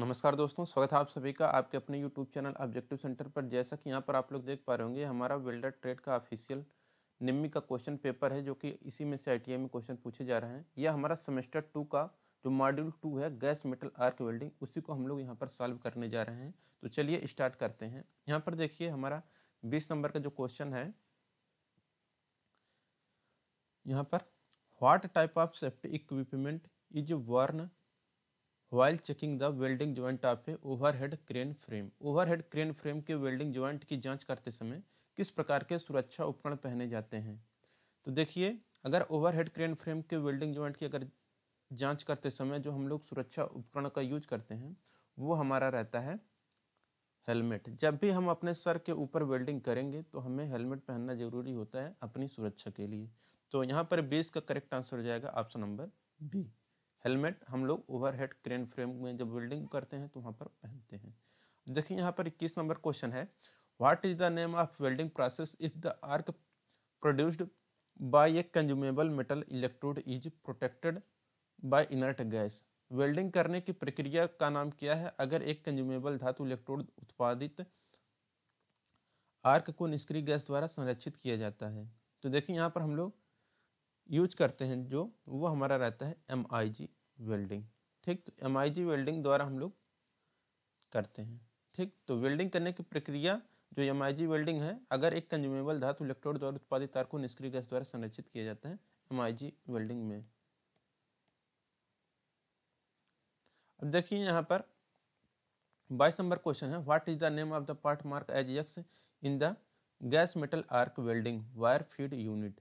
नमस्कार दोस्तों स्वागत है आप सभी का आपके अपने YouTube चैनल ऑब्जेक्टिव सेंटर पर जैसा कि यहाँ पर आप लोग देख पा रहे होंगे हमारा वेल्डर ट्रेड का ऑफिशियल निम्मी का क्वेश्चन पेपर है जो कि इसी में से आई में क्वेश्चन पूछे जा रहे हैं यह हमारा सेमेस्टर टू का जो मॉड्यूल टू है गैस मेटल आर्क वेल्डिंग उसी को हम लोग यहाँ पर सॉल्व करने जा रहे हैं तो चलिए स्टार्ट करते हैं यहाँ पर देखिए हमारा बीस नंबर का जो क्वेश्चन है यहाँ पर what type of safety equipment is worn while checking the welding joint of a overhead crane frame overhead crane frame के वेल्डिंग ज्वाइंट की जांच करते समय किस प्रकार के सुरक्षा उपकरण पहने जाते हैं तो देखिए अगर ओवरहेड क्रेन फ्रेम के वेल्डिंग ज्वाइंट की अगर जांच करते समय जो हम लोग सुरक्षा उपकरण का यूज करते हैं वो हमारा रहता है हेलमेट जब भी हम अपने सर के ऊपर वेल्डिंग करेंगे तो हमें हेलमेट पहनना ज़रूरी होता है अपनी सुरक्षा के लिए तो यहाँ पर बेस का करेक्ट आंसर हो जाएगा ऑप्शन नंबर बी हेलमेट हम लोग ओवरहेड क्रेन फ्रेम में जब वेल्डिंग करते हैं तो वहाँ पर पहनते हैं देखिए यहाँ पर इक्कीस नंबर क्वेश्चन है what is the name of welding process if the arc produced by a consumable metal electrode is protected by inert gas welding करने की प्रक्रिया का नाम क्या है अगर एक कंज्यूमेबल धातु इलेक्ट्रोड उत्पादित आर्क को निष्क्रिय गैस द्वारा संरक्षित किया जाता है तो देखिए यहाँ पर हम लोग यूज करते हैं जो वो हमारा रहता है एम आई जी वेल्डिंग ठीक तो एम आई जी वेल्डिंग द्वारा हम लोग करते हैं ठीक तो वेल्डिंग करने की प्रक्रिया जो एम आई जी वेल्डिंग है अगर एक कंज्यूमेबल धातु इलेक्ट्रोड द्वारा उत्पादित तार को निष्क्रिय गैस द्वारा संरक्षित किया जाता है एम आई जी वेल्डिंग में अब देखिए यहाँ पर बाईस नंबर क्वेश्चन है what is the name of the part mark as X in the gas metal arc welding wire feed unit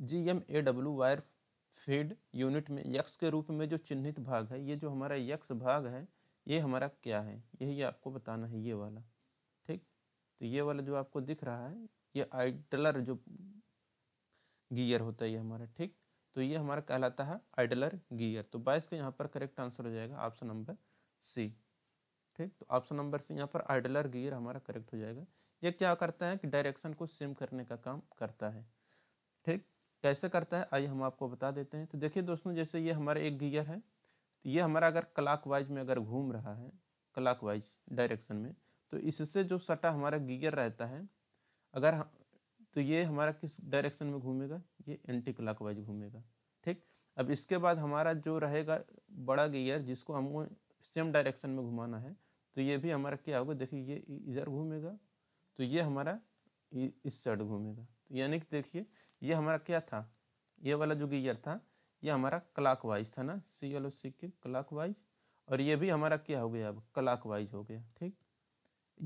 G M A W wire feed unit में X के रूप में जो चिन्हित भाग है ये जो हमारा यक्स भाग है ये हमारा क्या है यही आपको बताना है ये वाला ठीक तो ये वाला जो आपको दिख रहा है ये आइडलर जो गियर होता है ये हमारा ठीक तो ये हमारा कहलाता है आइडलर गियर तो बाईस का यहाँ पर करेक्ट आंसर हो जाएगा ऑप्शन नंबर सी ठीक तो ऑप्शन नंबर सी यहाँ पर आइडलर गियर हमारा करेक्ट हो जाएगा ये क्या करता है कि डायरेक्शन को सेम करने का काम करता है ठीक कैसे करता है आइए हम आपको बता देते हैं तो देखिए दोस्तों जैसे ये हमारा एक गियर है तो ये हमारा अगर क्लाक में अगर घूम रहा है क्लाक डायरेक्शन में तो इससे जो सटा हमारा गियर रहता है अगर तो ये हमारा किस डायरेक्शन में घूमेगा ये एंटी क्लाक घूमेगा ठीक अब इसके बाद हमारा जो रहेगा बड़ा गियर जिसको हमको सेम डायरेक्शन में घुमाना है तो ये भी हमारा क्या होगा देखिए ये इधर घूमेगा तो ये हमारा इस साइड घूमेगा तो यानी कि देखिए ये हमारा क्या था ये वाला जो गियर था ये हमारा क्लाक वाइज था ना सी एल ओ सी के क्लाक और ये भी हमारा क्या हो गया अब क्लाक हो गया ठीक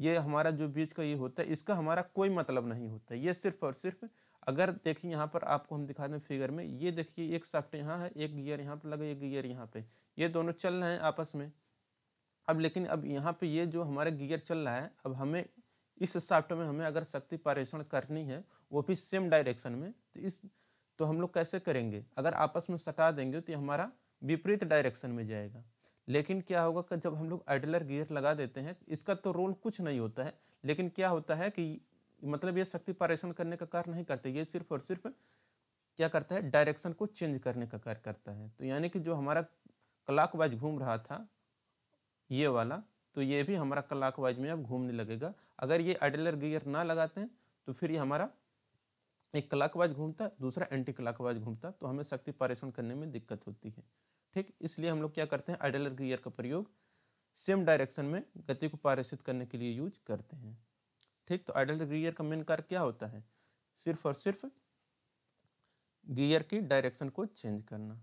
ये हमारा जो बीच का ये होता है इसका हमारा कोई मतलब नहीं होता ये सिर्फ और सिर्फ अगर देखिए यहाँ पर आपको हम दिखा दें फिगर में ये देखिए एक साफ्ट यहाँ है एक गियर यहाँ पर लगा एक गियर यहाँ पे ये दोनों चल रहे हैं आपस में अब लेकिन अब यहाँ पे ये जो हमारा गियर चल रहा है अब हमें इस साफ्ट में हमें अगर शक्ति पारेषण करनी है वो भी सेम डायरेक्शन में तो इस तो हम लोग कैसे करेंगे अगर आपस में सटा देंगे तो हमारा विपरीत डायरेक्शन में जाएगा लेकिन क्या होगा कि जब हम लोग आइडलर गियर लगा देते हैं इसका तो रोल कुछ नहीं होता है लेकिन क्या होता है कि मतलब ये शक्ति परेशान करने का कार्य नहीं करते ये सिर्फ और सिर्फ क्या करता है डायरेक्शन को चेंज करने का कार्य करता है तो यानी कि जो हमारा क्लाक घूम रहा था ये वाला तो ये भी हमारा क्लाक में अब घूमने लगेगा अगर ये आइडलर गियर ना लगाते हैं तो फिर ये हमारा एक क्लाकवाइज घूमता है दूसरा एंटी क्लाकवाइज घूमता है तो हमें शक्ति पारेषण करने में दिक्कत होती है ठीक इसलिए हम लोग क्या करते हैं आइडलर गियर का प्रयोग सेम डायरेक्शन में गति को पारेषित करने के लिए यूज करते हैं ठीक तो आइडल गियर का मेन कार्य क्या होता है सिर्फ और सिर्फ गियर की डायरेक्शन को चेंज करना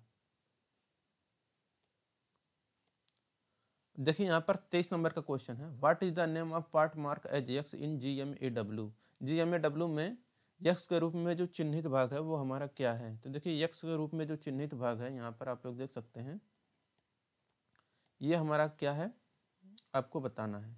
देखिए यहाँ पर तेईस नंबर का क्वेश्चन है what is the name of part mark as X in G M A W G M A W में यक्ष के रूप में जो चिन्हित भाग है वो हमारा क्या है तो देखिए यक्ष के रूप में जो चिन्हित भाग है यहाँ पर आप लोग देख सकते हैं ये हमारा क्या है आपको बताना है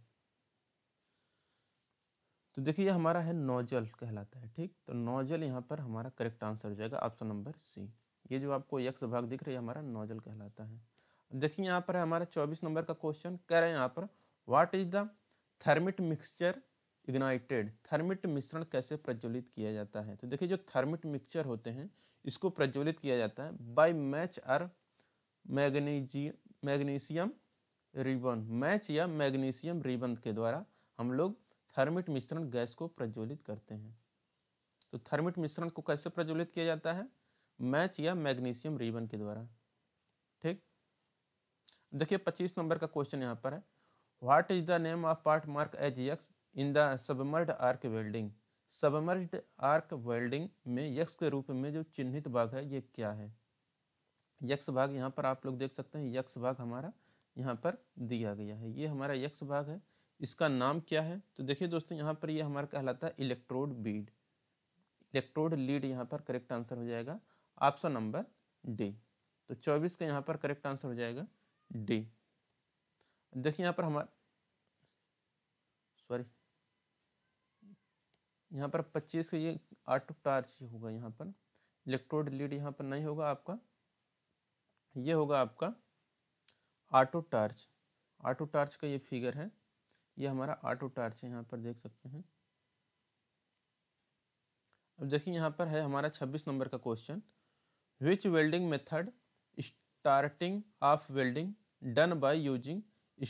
तो देखिए ये हमारा है नोजल कहलाता है ठीक तो नोजल यहाँ पर हमारा करेक्ट आंसर हो जाएगा ऑप्शन नंबर सी ये जो आपको यक्ष भाग दिख रहा है हमारा नोजल कहलाता है देखिए यहाँ पर है हमारा चौबीस नंबर का क्वेश्चन कह रहे हैं यहाँ पर what is the thermit mixture ignited thermit मिश्रण कैसे प्रज्वलित किया जाता है तो देखिए जो थर्मिट मिक्सचर होते हैं इसको प्रज्वलित किया जाता है बाय मैच आर मैग्नीजी मैग्नीशियम रिबन मैच या मैग्नीशियम रिबन के द्वारा हम लोग थर्मिट मिश्रण गैस को प्रज्वलित करते हैं तो थर्मिट मिश्रण को कैसे प्रज्वलित किया जाता है मैच या मैग्नीशियम रिबन के द्वारा ठीक देखिए 25 नंबर का क्वेश्चन यहाँ पर है what is the name of part mark H X in the submerged arc welding submerged arc welding में यक्स के रूप में जो चिन्हित भाग है ये क्या है यक्स भाग यहाँ पर आप लोग देख सकते हैं यक्स भाग हमारा यहाँ पर दिया गया है ये हमारा यक्स भाग है इसका नाम क्या है तो देखिए दोस्तों यहाँ पर ये यह हमारा कहलाता है इलेक्ट्रोड बीड इलेक्ट्रोड लीड यहाँ पर करेक्ट आंसर हो जाएगा ऑप्शन नंबर डी तो चौबीस का यहाँ पर करेक्ट आंसर हो जाएगा डी देखिए यहाँ पर हमारा यहाँ पर पच्चीस का ये आटो टार्च होगा यहाँ पर इलेक्ट्रोड लीड यहाँ पर नहीं होगा आपका ये होगा आपका ऑटो टार्च ऑटो टार्च का ये फिगर है ये हमारा ऑटो टार्च है यहाँ पर देख सकते हैं अब देखिए यहाँ पर है हमारा 26 नंबर का question which welding method starting of welding done by using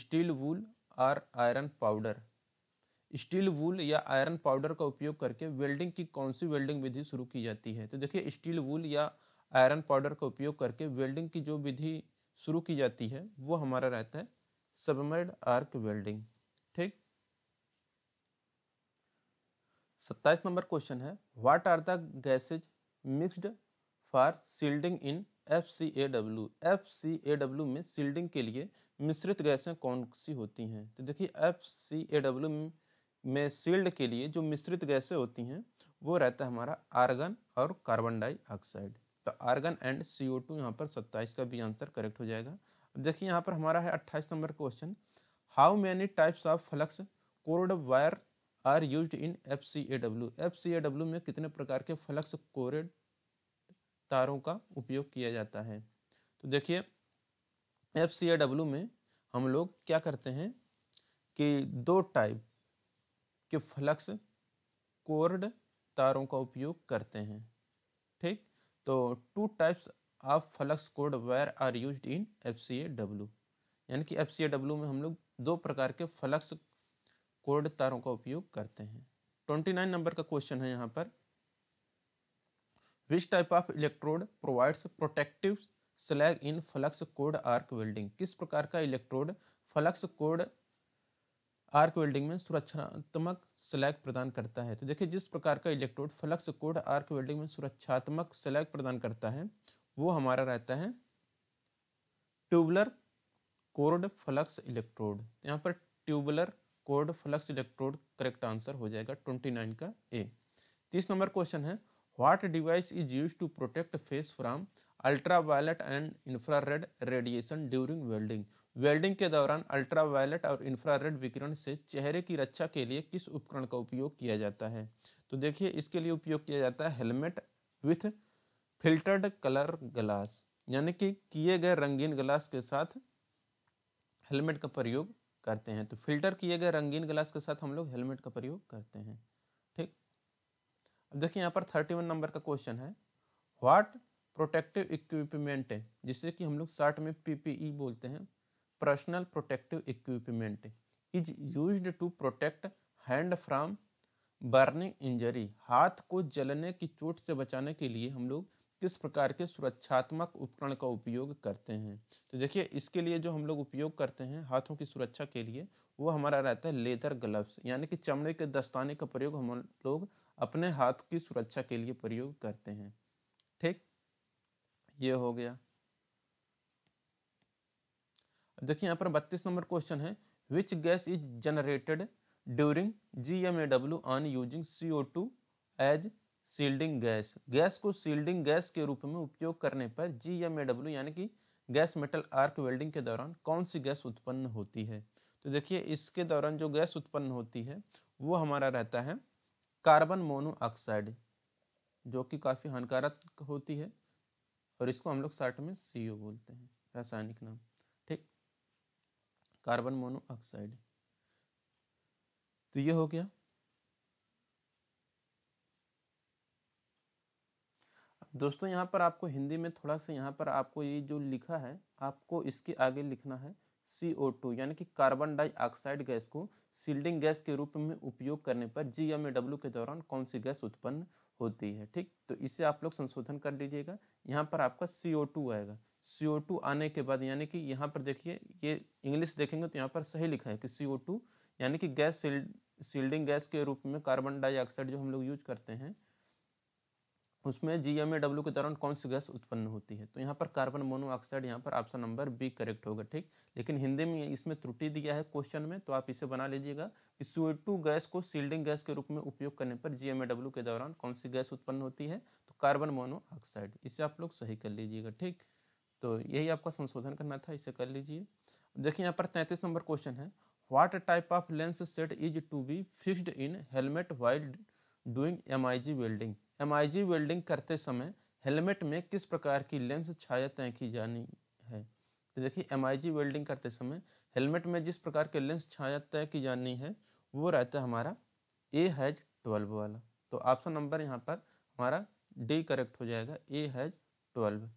steel wool और आयरन पाउडर स्टील वूल या आयरन पाउडर का उपयोग करके वेल्डिंग की कौन सी वेल्डिंग विधि शुरू की जाती है तो देखिए स्टील वूल या आयरन पाउडर का उपयोग करके वेल्डिंग की जो विधि शुरू की जाती है वो हमारा रहता है सबमर्ड आर्क वेल्डिंग ठीक सत्ताईस नंबर क्वेश्चन है what are the gases mixed for shielding in F C A W F C A W में सील्डिंग के लिए मिश्रित गैसें कौन सी होती हैं तो देखिए एफ सी ए डब्ल्यू में में शील्ड के लिए जो मिश्रित गैसें होती हैं वो रहता है हमारा आर्गन और कार्बन डाइऑक्साइड तो argon and C O two यहाँ पर सत्ताईस का भी आंसर करेक्ट हो जाएगा देखिए यहाँ पर हमारा है अट्ठाईस number question how many types of flux cored wire are use in F C A W F C A W में कितने प्रकार के फ्लक्स कोरेड तारों का उपयोग किया जाता है तो देखिए एफ सी ए डब्ल्यू में हम लोग क्या करते हैं कि दो टाइप कि फ्लक्स कोर्ड तारों का उपयोग करते हैं ठीक तो two types of flux cored wire are use in F C A W यानी कि एफ सी ए डब्ल्यू में हम लोग दो प्रकार के फ्लक्स कोड तारों का उपयोग करते हैं ट्वेंटी नाइन नंबर का क्वेश्चन है यहाँ पर which type of electrode provides protective slag in flux cored arc welding किस प्रकार का electrode flux cored arc welding में सुरक्षात्मक स्लैग प्रदान करता है तो देखिए जिस प्रकार का electrode flux cored arc welding में सुरक्षात्मक स्लैग प्रदान करता है वो हमारा रहता है ट्यूबलर कोड फ्लक्स इलेक्ट्रोड यहाँ पर tubular cored flux electrode correct answer हो जाएगा ट्वेंटी नाइन का ए तीस नंबर क्वेश्चन है what device is use to protect face from ultraviolet and infrared radiation during welding welding के दौरान ultraviolet और इंफ्रारेड विकिरण से चेहरे की रक्षा के लिए किस उपकरण का उपयोग किया जाता है तो देखिए इसके लिए उपयोग किया जाता है helmet with filtered colour glass यानी कि किए गए रंगीन ग्लास के साथ हेलमेट का प्रयोग करते हैं तो फिल्टर किए गए रंगीन ग्लास के साथ हम लोग हेलमेट का प्रयोग करते हैं ठीक अब देखिए यहाँ पर थर्टी वन नंबर का क्वेश्चन है व्हाट प्रोटेक्टिव इक्विपमेंट है जिससे कि हम लोग शार्ट में पीपीई e बोलते हैं personal protective equipment is used to protect hand from burning injury हाथ को जलने की चोट से बचाने के लिए हम लोग किस प्रकार के सुरक्षात्मक उपकरण का उपयोग करते हैं तो देखिए इसके लिए जो हम लोग उपयोग करते हैं हाथों की सुरक्षा के लिए वो हमारा रहता है लेदर ग्लव्स यानी कि चमड़े के दस्ताने का प्रयोग हम लोग अपने हाथ की सुरक्षा के लिए प्रयोग करते हैं ठीक ये हो गया देखिए यहाँ पर बत्तीस नंबर क्वेश्चन है which gas is generated during G M A W on using C O two as shielding gas gas को सील्डिंग गैस के रूप में उपयोग करने पर जी एम ए डब्ल्यू यानी कि गैस मेटल आर्क वेल्डिंग के दौरान कौन सी गैस उत्पन्न होती है तो देखिए इसके दौरान जो गैस उत्पन्न होती है वो हमारा रहता है कार्बन मोनोऑक्साइड जो कि काफ़ी हानिकारक होती है और इसको हम लोग साठ में सी बोलते हैं रासायनिक नाम कार्बन मोनोऑक्साइड तो ये हो गया दोस्तों यहाँ पर आपको हिंदी में थोड़ा सा यहाँ पर आपको ये जो लिखा है आपको इसके आगे लिखना है सी ओ टू यानी कि कार्बन डाइऑक्साइड गैस को सील्डिंग गैस के रूप में उपयोग करने पर जी एम ए डब्ल्यू के दौरान कौन सी गैस उत्पन्न होती है ठीक तो इसे आप लोग संशोधन कर लीजिएगा यहाँ पर आपका सी ओ टू आएगा सी ओ टू आने के बाद यानी कि यहाँ पर देखिए ये इंग्लिश देखेंगे तो यहाँ पर सही लिखा है कि सी ओ टू यानी कि गैस सील्डिंग गैस के रूप में कार्बन डाइऑक्साइड जो हम लोग यूज करते हैं उसमें जी एम ए डब्ल्यू के दौरान कौन सी गैस उत्पन्न होती है तो यहाँ पर कार्बन मोनोऑक्साइड यहाँ पर ऑप्शन नंबर बी करेक्ट होगा ठीक लेकिन हिंदी में इसमें त्रुटि दिया है क्वेश्चन में तो आप इसे बना लीजिएगा कि सी टू गैस को सील्डिंग गैस के रूप में उपयोग करने पर जी एम ए डब्ल्यू के दौरान कौन सी गैस उत्पन्न होती है तो कार्बन मोनोऑक्साइड इसे आप लोग सही कर लीजिएगा ठीक तो यही आपका संशोधन करना था इसे कर लीजिए देखिए यहाँ पर तैंतीस नंबर क्वेश्चन है what type of lens set is to be fixed in helmet while doing M welding M welding करते समय हेलमेट में किस प्रकार की लेंस छाया तय की जानी है तो देखिए एम वेल्डिंग करते समय हेलमेट में जिस प्रकार के लेंस छाया तय की जानी है वो रहता है हमारा ए हैज ट्वेल्व वाला तो ऑप्शन नंबर यहाँ पर हमारा डी करेक्ट हो जाएगा A has twelve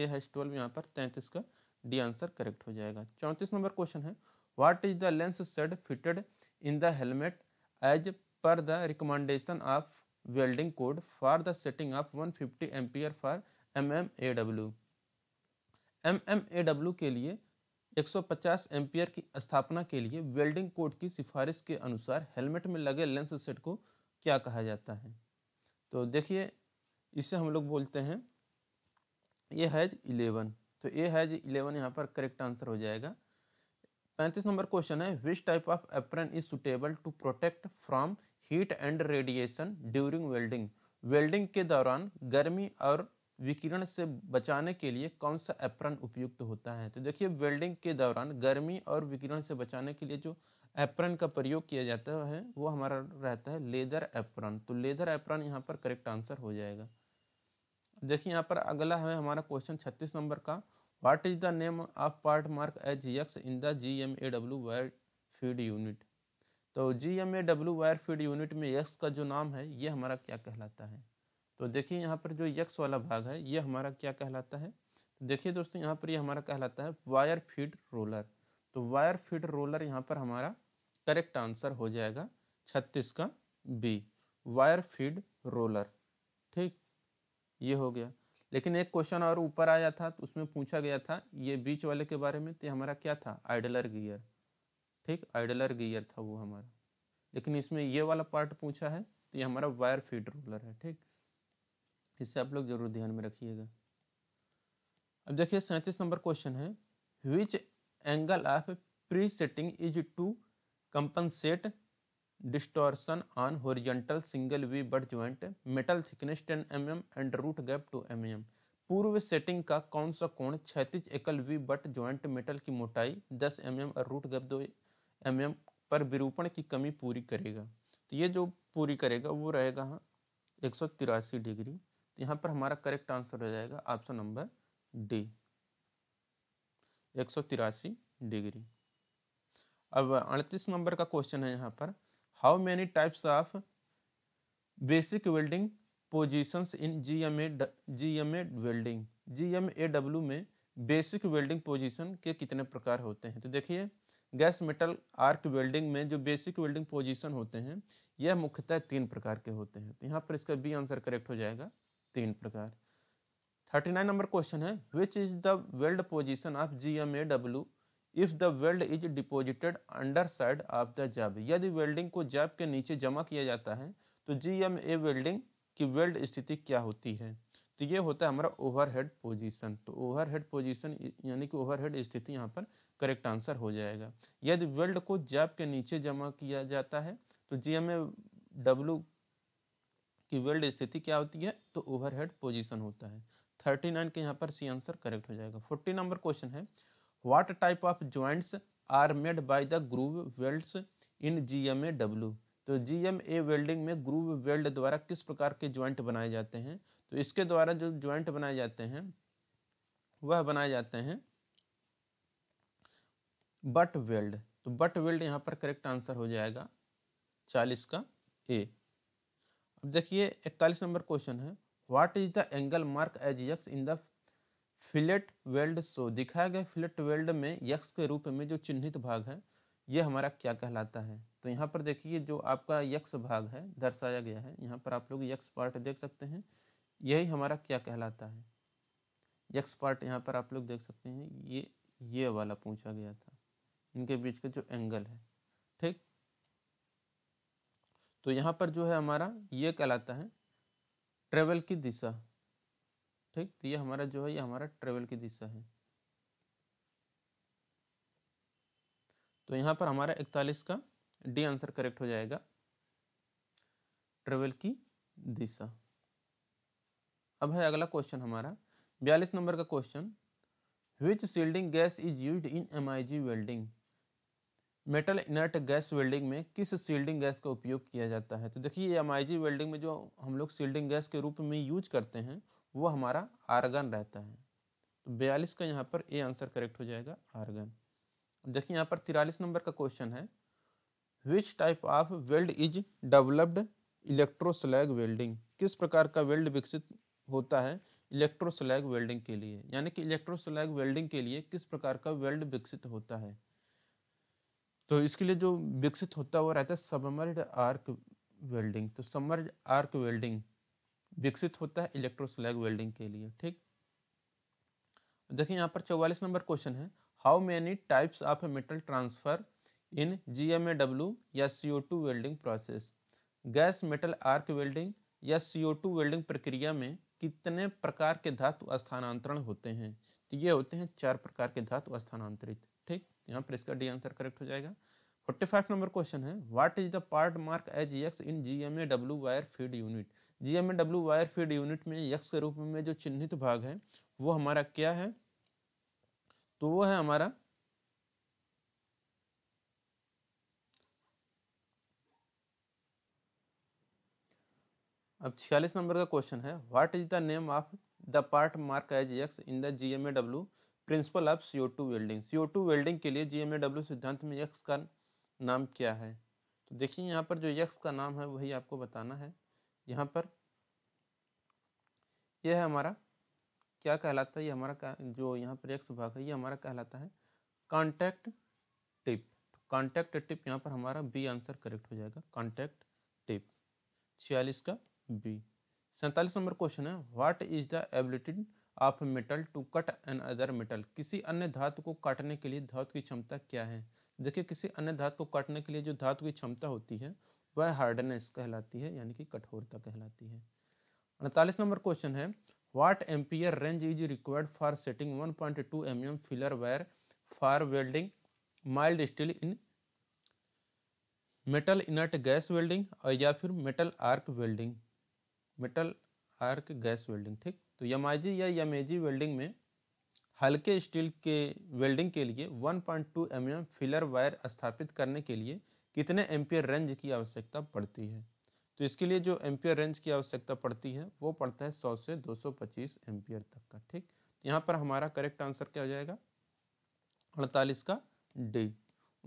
A hash twelve यहाँ पर तैंतीस का डी आंसर करेक्ट हो जाएगा चौंतीस नंबर क्वेश्चन है what is the lens shade fitted in the helmet as per the recommendation of welding code for the setting of one fifty ampere for M M A W M M A W के लिए 150 ampere की स्थापना के लिए welding code की सिफारिश के अनुसार हेलमेट में लगे लेंस सेट को क्या कहा जाता है तो देखिए इसे हम लोग बोलते हैं ए हैज इलेवन तो ए हैज इलेवन यहाँ पर करेक्ट आंसर हो जाएगा पैंतीस नंबर क्वेश्चन है which type of apron is suitable to protect from heat and radiation during welding welding के दौरान गर्मी और विकिरण से बचाने के लिए कौन सा एप्रन उपयुक्त होता है तो देखिए वेल्डिंग के दौरान गर्मी और विकिरण से बचाने के लिए जो एप्रन का प्रयोग किया जाता है वो हमारा रहता है लेदर एप्रन तो लेदर एप्रन यहाँ पर करेक्ट आंसर हो जाएगा देखिए यहाँ पर अगला है हमारा क्वेश्चन छत्तीस नंबर का what is the name of part mark H X in the G M A W wire feed unit तो G M A W wire feed unit में यक्स का जो नाम है ये हमारा क्या कहलाता है तो देखिए यहाँ पर जो यक्स वाला भाग है ये हमारा क्या कहलाता है तो देखिए दोस्तों यहाँ पर ये यह हमारा कहलाता है वायर फीड रोलर तो वायर फीड रोलर यहाँ पर हमारा करेक्ट आंसर हो जाएगा छत्तीस का बी वायर फीड रोलर ठीक ये हो गया लेकिन एक क्वेश्चन और ऊपर आया था तो उसमें पूछा गया था ये बीच वाले के बारे में तो हमारा क्या था आइडलर गियर ठीक आइडलर गियर था वो हमारा लेकिन इसमें ये वाला पार्ट पूछा है तो ये हमारा वायर फीड रोलर है ठीक इससे आप लोग जरूर ध्यान में रखिएगा अब देखिए सैंतीस नंबर क्वेश्चन है which angle of pre setting is to compensate distortion on horizontal single V butt joint metal thickness ten M M and root gap two M M पूर्व सेटिंग का कौन सा कोण क्षैतिज एकल वी बट ज्वाइंट मेटल की मोटाई दस एम mm एम और रूट गैप दो एम mm एम पर विरूपण की कमी पूरी करेगा तो ये जो पूरी करेगा वो रहेगा हाँ एक सौ तिरासी डिग्री तो यहाँ पर हमारा करेक्ट आंसर हो जाएगा ऑप्शन नंबर डी एक सौ तिरासी डिग्री अब अड़तीस नंबर का क्वेश्चन है यहाँ पर how types of basic welding in G M A G M A welding G M A W में बेसिक वेल्डिंग पोजिशन के कितने प्रकार होते हैं तो देखिए गैस मेटल आर्क वेल्डिंग में जो बेसिक वेल्डिंग पोजिशन होते हैं यह मुख्यतः तीन प्रकार के होते हैं तो यहाँ पर इसका बी आंसर करेक्ट हो जाएगा तीन प्रकार थर्टी नाइन नंबर क्वेश्चन है which is the weld position of G M A W if the weld is deposited under side of the job यदि वेल्डिंग को जैब के नीचे जमा किया जाता है तो जी एम ए वेल्डिंग की वेल्ड स्थिति क्या होती है तो ये होता है हमारा ओवरहेड पोजीशन तो ओवरहेड पोजीशन यानी कि ओवरहेड स्थिति यहाँ पर करेक्ट आंसर हो जाएगा यदि वेल्ड को जैब के नीचे जमा किया जाता है तो जी एम ए डब्लू की वेल्ड स्थिति क्या होती है तो ओवरहेड पोजीशन होता है थर्टी नाइन के यहाँ पर सी आंसर करेक्ट हो जाएगा फोर्टी नंबर क्वेश्चन है what type of joints are made by the groove welds in GMAW तो जी एम ए वेल्डिंग में ग्रूव वेल्ड द्वारा किस प्रकार के ज्वाइंट बनाए जाते हैं तो इसके द्वारा जो ज्वाइंट बनाए जाते हैं वह बनाए जाते हैं बट वेल्ड तो बट वेल्ड यहाँ पर करेक्ट आंसर हो जाएगा चालीस का ए अब देखिए इकतालीस नंबर क्वेश्चन है what is the angle mark as X in the fillet weld so दिखाया गया फिलेट वेल्ड में यक्स के रूप में जो चिन्हित भाग है ये हमारा क्या कहलाता है तो यहाँ पर देखिए जो आपका यक्स भाग है दर्शाया गया है यहाँ पर आप लोग यक्स पार्ट देख सकते हैं यही हमारा क्या कहलाता है यक्स पार्ट यहाँ पर आप लोग देख सकते हैं ये ये वाला पूछा गया था इनके बीच का जो एंगल है ठीक तो यहाँ पर जो है हमारा ये कहलाता है ट्रेवल की दिशा ठीक तो ये हमारा जो है ये हमारा ट्रेवल की दिशा है तो यहाँ पर हमारा इकतालीस का डी आंसर करेक्ट हो जाएगा ट्रेवल की दिशा अब है अगला क्वेश्चन हमारा बयालीस नंबर का question which shielding gas is use in M I G welding metal inert gas welding में किस सील्डिंग गैस का उपयोग किया जाता है तो देखिए एम आई जी वेल्डिंग में जो हम लोग सील्डिंग गैस के रूप में यूज करते हैं वो हमारा आर्गन रहता है तो बयालीस का यहाँ पर ए आंसर करेक्ट हो जाएगा आर्गन देखिए यहाँ पर तिरालीस नंबर का क्वेश्चन है which type of weld is developed electroslag welding किस प्रकार का वेल्ड विकसित होता है इलेक्ट्रोस्लैग वेल्डिंग के लिए यानी कि इलेक्ट्रोस्लैग वेल्डिंग के लिए किस प्रकार का वेल्ड विकसित होता है तो इसके लिए जो विकसित होता है वो रहता है सबमर्ड आर्क वेल्डिंग तो सबमर्ड आर्क वेल्डिंग विकसित होता है इलेक्ट्रोस्लैग वेल्डिंग के लिए ठीक देखिए यहाँ पर चौवालीस नंबर क्वेश्चन है how many types of metal transfer in G M A W या C O two welding process gas metal arc welding या सी ओ टू वेल्डिंग प्रक्रिया में कितने प्रकार के धातु स्थानांतरण होते हैं तो ये होते हैं चार प्रकार के धातु स्थानांतरित ठीक यहाँ पर इसका डी आंसर करेक्ट हो जाएगा फोर्टी फाइव नंबर क्वेश्चन है what is the part mark H X in G M A W wire feed unit G M W wire feed unit में यक्स के रूप में जो चिन्हित भाग है वो हमारा क्या है तो वो है हमारा अब छियालीस नंबर का क्वेश्चन है what is the name of the part mark as X in the G M A W principle of C O two welding C O two welding के लिए जी एम डब्ल्यू सिद्धांत में यक्स का नाम क्या है तो देखिए यहाँ पर जो यक्स का नाम है वही आपको बताना है यहाँ पर यह है हमारा क्या कहलाता है ये हमारा जो यहाँ पर एक भाग है ये हमारा कहलाता है कॉन्टैक्ट टिप कॉन्टैक्ट टिप यहाँ पर हमारा बी आंसर करेक्ट हो जाएगा कॉन्टैक्ट टिप छियालीस का बी सैंतालीस नंबर क्वेश्चन है what is the ability of metal to cut an other metal किसी अन्य धातु को काटने के लिए धातु की क्षमता क्या है देखिए किसी अन्य धातु को काटने के लिए जो धातु की क्षमता होती है वह हार्डनेस कहलाती है यानी कि कठोरता कहलाती है अड़तालीस नंबर क्वेश्चन है what ampere range is required for setting 1.2 point mm filler wire for welding mild steel in metal inert gas welding और या फिर metal arc welding metal arc gas welding ठीक तो यमाजी या यमेजी वेल्डिंग में हल्के स्टील के वेल्डिंग के लिए 1.2 पॉइंट mm फिलर वायर स्थापित करने के लिए कितने एम्पियर रेंज की आवश्यकता पड़ती है तो इसके लिए जो एम्पियर रेंज की आवश्यकता पड़ती है वो पड़ता है सौ से दो सौ पच्चीस एम्पियर तक का ठीक यहाँ पर हमारा करेक्ट आंसर क्या हो जाएगा अड़तालीस का डी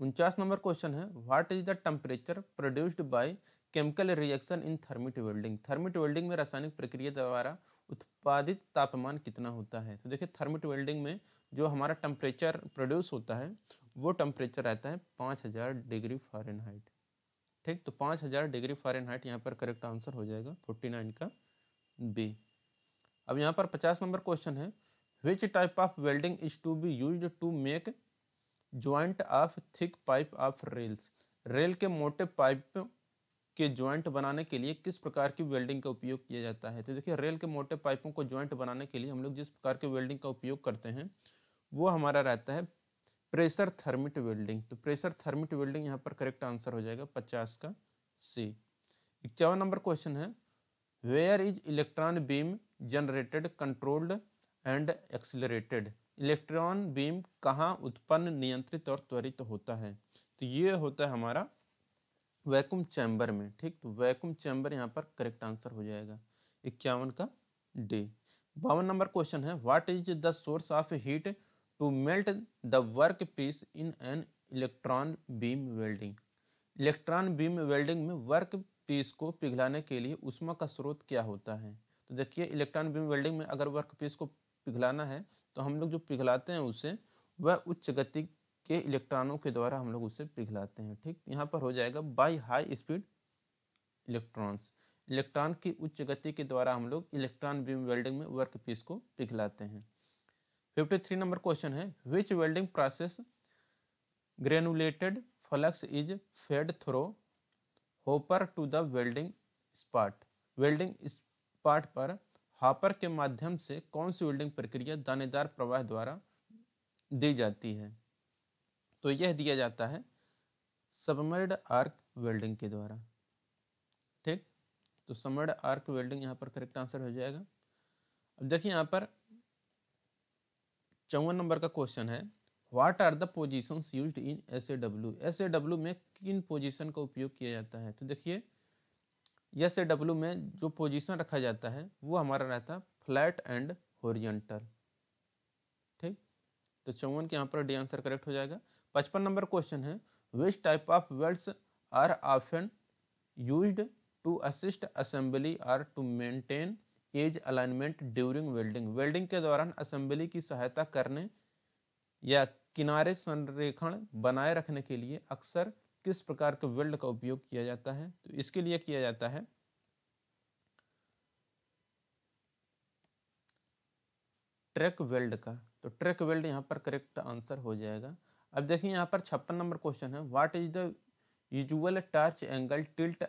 उनचास नंबर क्वेश्चन है what is the temperature produced by chemical reaction in thermit welding thermit welding में रासायनिक प्रक्रिया द्वारा उत्पादित तापमान कितना होता है तो देखिए थर्मिट वेल्डिंग में जो हमारा टेम्परेचर प्रोड्यूस होता है वो टेम्परेचर रहता है पाँच हज़ार डिग्री फ़ारेनहाइट ठीक तो पाँच हज़ार डिग्री फ़ारेनहाइट यहाँ पर करेक्ट आंसर हो जाएगा फोर्टी नाइन का बी अब यहाँ पर पचास नंबर क्वेश्चन है which type of welding is to be use to make joint of thick pipe of rails rail के मोटे पाइप के ज्वाइंट बनाने के लिए किस प्रकार की वेल्डिंग का उपयोग किया जाता है तो देखिए रेल के मोटे पाइपों को ज्वाइंट बनाने के लिए हम लोग जिस प्रकार के वेल्डिंग का उपयोग करते हैं वो हमारा रहता है प्रेशर थर्मिट वेल्डिंग तो प्रेशर थर्मिट वेल्डिंग यहाँ पर करेक्ट आंसर हो जाएगा पचास का सी इक्यावन नंबर क्वेश्चन है where is electron beam generated controlled and accelerated electron beam कहाँ उत्पन्न नियंत्रित और त्वरित होता है तो ये होता है हमारा वैक्यूम चैम्बर में ठीक तो वैक्यूम चैम्बर यहाँ पर करेक्ट आंसर हो जाएगा इक्यावन का डी बावन नंबर क्वेश्चन है what is the source of heat to melt the work piece in an electron beam welding electron beam welding में वर्क पीस को पिघलाने के लिए उष्मा का स्रोत क्या होता है तो देखिए इलेक्ट्रॉन बीम वेल्डिंग में अगर वर्क पीस को पिघलाना है तो हम लोग जो पिघलाते हैं उसे वह उच्च गति के इलेक्ट्रॉनों के द्वारा हम लोग उसे पिघलाते हैं ठीक यहाँ पर हो जाएगा by high speed electrons electron की उच्च गति के द्वारा हम लोग इलेक्ट्रॉन बीम वेल्डिंग में वर्क पीस को पिघलाते हैं फिफ्टी थ्री नंबर क्वेश्चन है which welding process granulated flux is fed through hopper to the welding spot welding spot पर हापर के माध्यम से कौन सी वेल्डिंग प्रक्रिया दानेदार प्रवाह द्वारा दी जाती है तो यह दिया जाता है सबमर्ड आर्क वेल्डिंग के द्वारा ठीक तो समर्ड आर्क वेल्डिंग यहाँ पर करेक्ट आंसर हो जाएगा अब देखिए यहाँ पर चौवन नंबर का क्वेश्चन है what are the position used in S A W S A W में किन पोजिशन का उपयोग किया जाता है तो देखिए एस ए डब्ल्यू में जो पोजीशन रखा जाता है वो हमारा रहता है फ्लैट एंड होरिजेंटल ठीक तो चौवन के यहाँ पर डी आंसर करेक्ट हो जाएगा पचपन नंबर क्वेश्चन है which type of welds are often use to assist assembly or to maintain edge alignment during welding welding के दौरान असेंबली की सहायता करने या किनारे संरेखण बनाए रखने के लिए अक्सर किस प्रकार के वेल्ड का उपयोग किया जाता है तो इसके लिए किया जाता है ट्रैक वेल्ड का तो ट्रैक वेल्ड यहाँ पर करेक्ट आंसर हो जाएगा अब देखिए यहाँ पर छप्पन नंबर क्वेश्चन है what is the usual torch angle tilt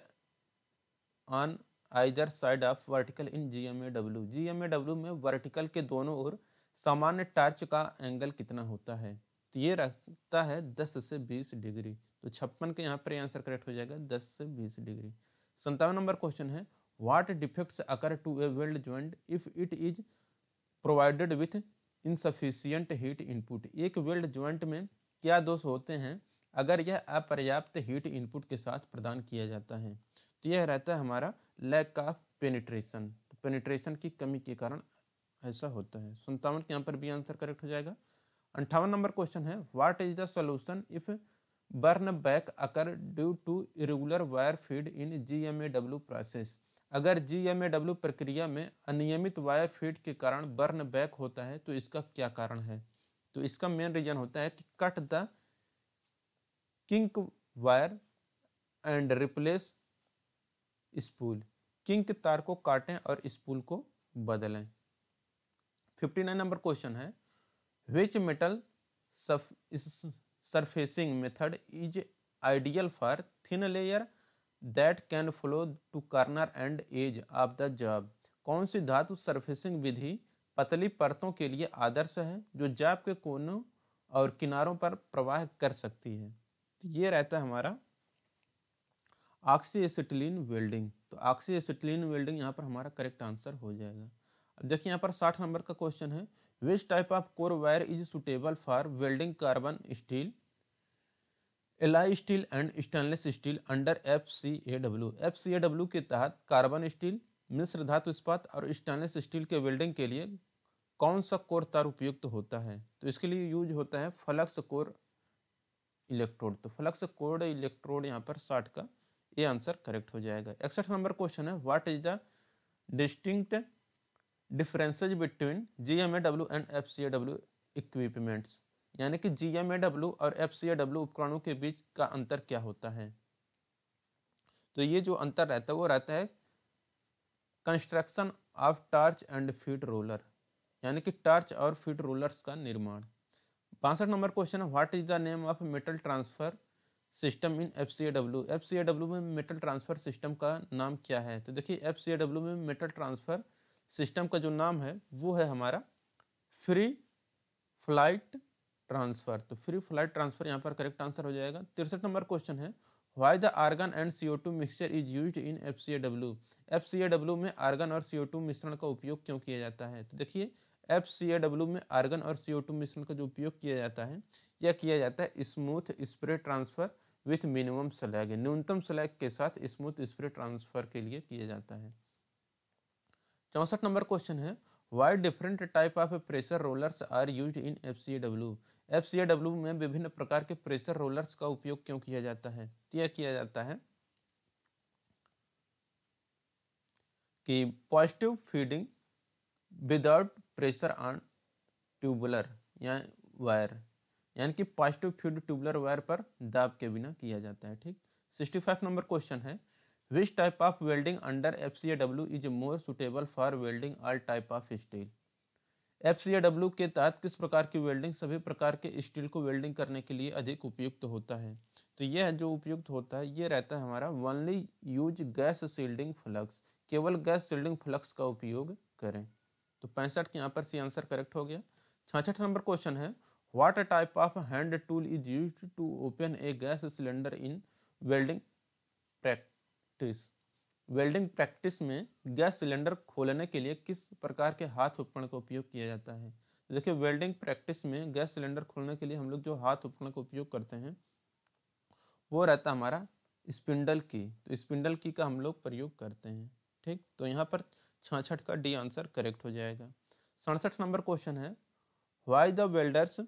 on either side of vertical in G M A W G M A W में वर्टिकल के दोनों ओर सामान्य टार्च का एंगल कितना होता है तो ये रखता है दस से बीस डिग्री तो छप्पन के यहाँ पर आंसर करेक्ट हो जाएगा दस से बीस डिग्री संतावन नंबर क्वेश्चन है what defects occur to a weld joint if it is provided with insufficient heat input एक वेल्ड ज्वाइंट में क्या दोष होते हैं अगर यह अपर्याप्त हीट इनपुट के साथ प्रदान किया जाता है तो यह रहता है हमारा लैक ऑफ पेनिट्रेशन तो पेनिट्रेशन की कमी के कारण ऐसा होता है संतावन के यहाँ पर भी आंसर करेक्ट हो जाएगा अंठावन नंबर क्वेश्चन है what is the solution if burn back occur due to irregular wire feed in G M A W process अगर जी एम ए डब्ल्यू प्रक्रिया में अनियमित वायर फीड के कारण बर्न बैक होता है तो इसका क्या कारण है तो इसका मेन रीजन होता है कि cut the kink wire and replace spool kink तार को काटें और स्पूल को बदलें फिफ्टी नाइन नंबर क्वेश्चन है which metal surfacing method is ideal for thin layer that can flow to corner and edge of the job कौन सी धातु सरफेसिंग विधि पतली परतों के लिए आदर्श है जो जाप के कोनों और किनारों पर प्रवाह कर सकती है तो ये रहता है हमारा ऑक्सी वेल्डिंग तो ऑक्सी वेल्डिंग यहाँ पर हमारा करेक्ट आंसर हो जाएगा अब देखिए यहाँ पर साठ नंबर का क्वेश्चन है which type of core wire is suitable for welding carbon steel alloy steel and stainless steel under F C A W F C A W के तहत कार्बन स्टील मिश्र धातु इस्पात और स्टेनलेस स्टील के welding के लिए कौन सा कोर तार उपयुक्त तो होता है तो इसके लिए यूज होता है फ्लक्स कोर इलेक्ट्रोड तो फ्लक्स कोर इलेक्ट्रोड यहाँ पर साठ का ये आंसर करेक्ट हो जाएगा इकसठ नंबर क्वेश्चन है what is the distinct differences between G M A W and F C A W equipments यानी कि जी एम ए डब्ल्यू और एफ सी ए डब्ल्यू उपकरणों के बीच का अंतर क्या होता है तो ये जो अंतर रहता है वो रहता है construction of torch and feed roller यानी कि टार्च और फीट रोलर्स का निर्माण बासठ नंबर क्वेश्चन है what is the name of metal transfer system in F C A W F C A W में मेटल ट्रांसफ़र सिस्टम का नाम क्या है तो देखिए एफ सी ए डब्ल्यू में मेटल ट्रांसफ़र सिस्टम का जो नाम है वो है हमारा फ्री फ्लाइट ट्रांसफ़र तो फ्री फ्लाइट ट्रांसफ़र यहाँ पर करेक्ट आंसर हो जाएगा तिरसठ नंबर क्वेश्चन है why the argon and C O two mixture is use in F C A W F C A W में आर्गन और सी ओ टू मिश्रण का उपयोग क्यों किया जाता है तो देखिए एफ सी ए डब्ल्यू में आर्गन और सी ओ टू मिश्रण का जो उपयोग किया जाता है यह किया जाता है smooth spray transfer with minimum slag न्यूनतम स्लैग के साथ स्मूथ स्प्रे ट्रांसफर के लिए किया जाता है चौंसठ नंबर क्वेश्चन है why different type of pressure rollers are use in F C W F C W में विभिन्न प्रकार के प्रेशर रोलर्स का उपयोग क्यों किया जाता है क्या किया जाता है कि positive feeding without pressure on tubular या वायर यानी कि पॉजिटिव फ्यूड ट्यूबुलर वायर पर दाब के बिना किया जाता है ठीक सिक्सटी फाइव नंबर क्वेश्चन है which type of welding under F C A W is more suitable for welding all type of steel F C A W के तहत किस प्रकार की वेल्डिंग सभी प्रकार के स्टील को वेल्डिंग करने के लिए अधिक उपयुक्त होता है तो यह जो उपयुक्त होता है ये रहता है हमारा only use gas shielding flux केवल गैस सील्डिंग फ्लक्स का उपयोग करें तो पैंसठ के यहाँ पर सी आंसर करेक्ट हो गया छाछठ नंबर क्वेश्चन है What type of hand tool is used to open a gas cylinder in welding practice? Welding practice में गैस सिलेंडर खोलने के लिए किस प्रकार के हाथ उपकरण का उपयोग किया जाता है तो देखिए वेल्डिंग प्रैक्टिस में गैस सिलेंडर खोलने के लिए हम लोग जो हाथ उपकरण का उपयोग करते हैं वो रहता हमारा स्पिंडल की तो स्पिंडल की का हम लोग प्रयोग करते हैं ठीक तो यहाँ पर छाछठ का डी आंसर करेक्ट हो जाएगा सड़सठ नंबर क्वेश्चन है why the welders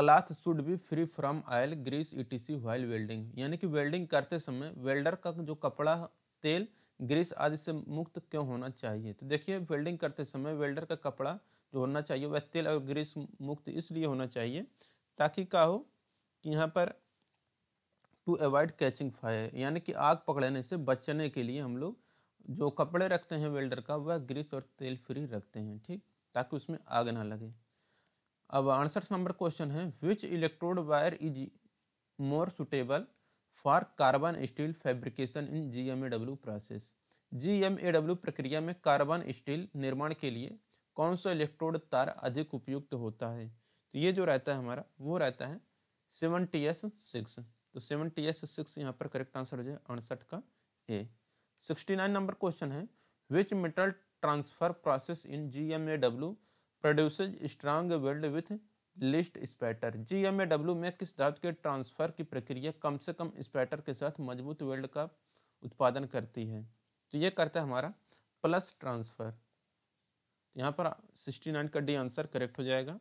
cloth should be free from oil grease etc while welding यानी कि वेल्डिंग करते समय वेल्डर का जो कपड़ा तेल ग्रीस आदि से मुक्त क्यों होना चाहिए तो देखिए वेल्डिंग करते समय वेल्डर का कपड़ा जो होना चाहिए वह तेल और ग्रीस मुक्त इसलिए होना चाहिए ताकि क्या हो कि यहाँ पर टू अवॉइड कैचिंग फायर यानी कि आग पकड़ने से बचने के लिए हम लोग जो कपड़े रखते हैं वेल्डर का वह ग्रीस और तेल फ्री रखते हैं ठीक ताकि उसमें आग ना लगे अब अड़सठ नंबर क्वेश्चन है which electrode wire is more suitable for carbon steel fabrication in G M A W process G M A W प्रक्रिया में कार्बन स्टील निर्माण के लिए कौन सा इलेक्ट्रोड तार अधिक उपयुक्त होता है तो ये जो रहता है हमारा वो रहता है सेवन टी एस सिक्स तो सेवन टी एस सिक्स यहाँ पर करेक्ट आंसर हो जाए अड़सठ का A sixty nine number question है which metal transfer process in G M A W produces strong weld with least spatter G M A W में किस धातु के ट्रांसफर की प्रक्रिया कम से कम स्पैटर के साथ मजबूत वेल्ड का उत्पादन करती है तो ये करता है हमारा प्लस ट्रांसफर तो यहाँ पर सिक्सटी नाइन का डी आंसर करेक्ट हो जाएगा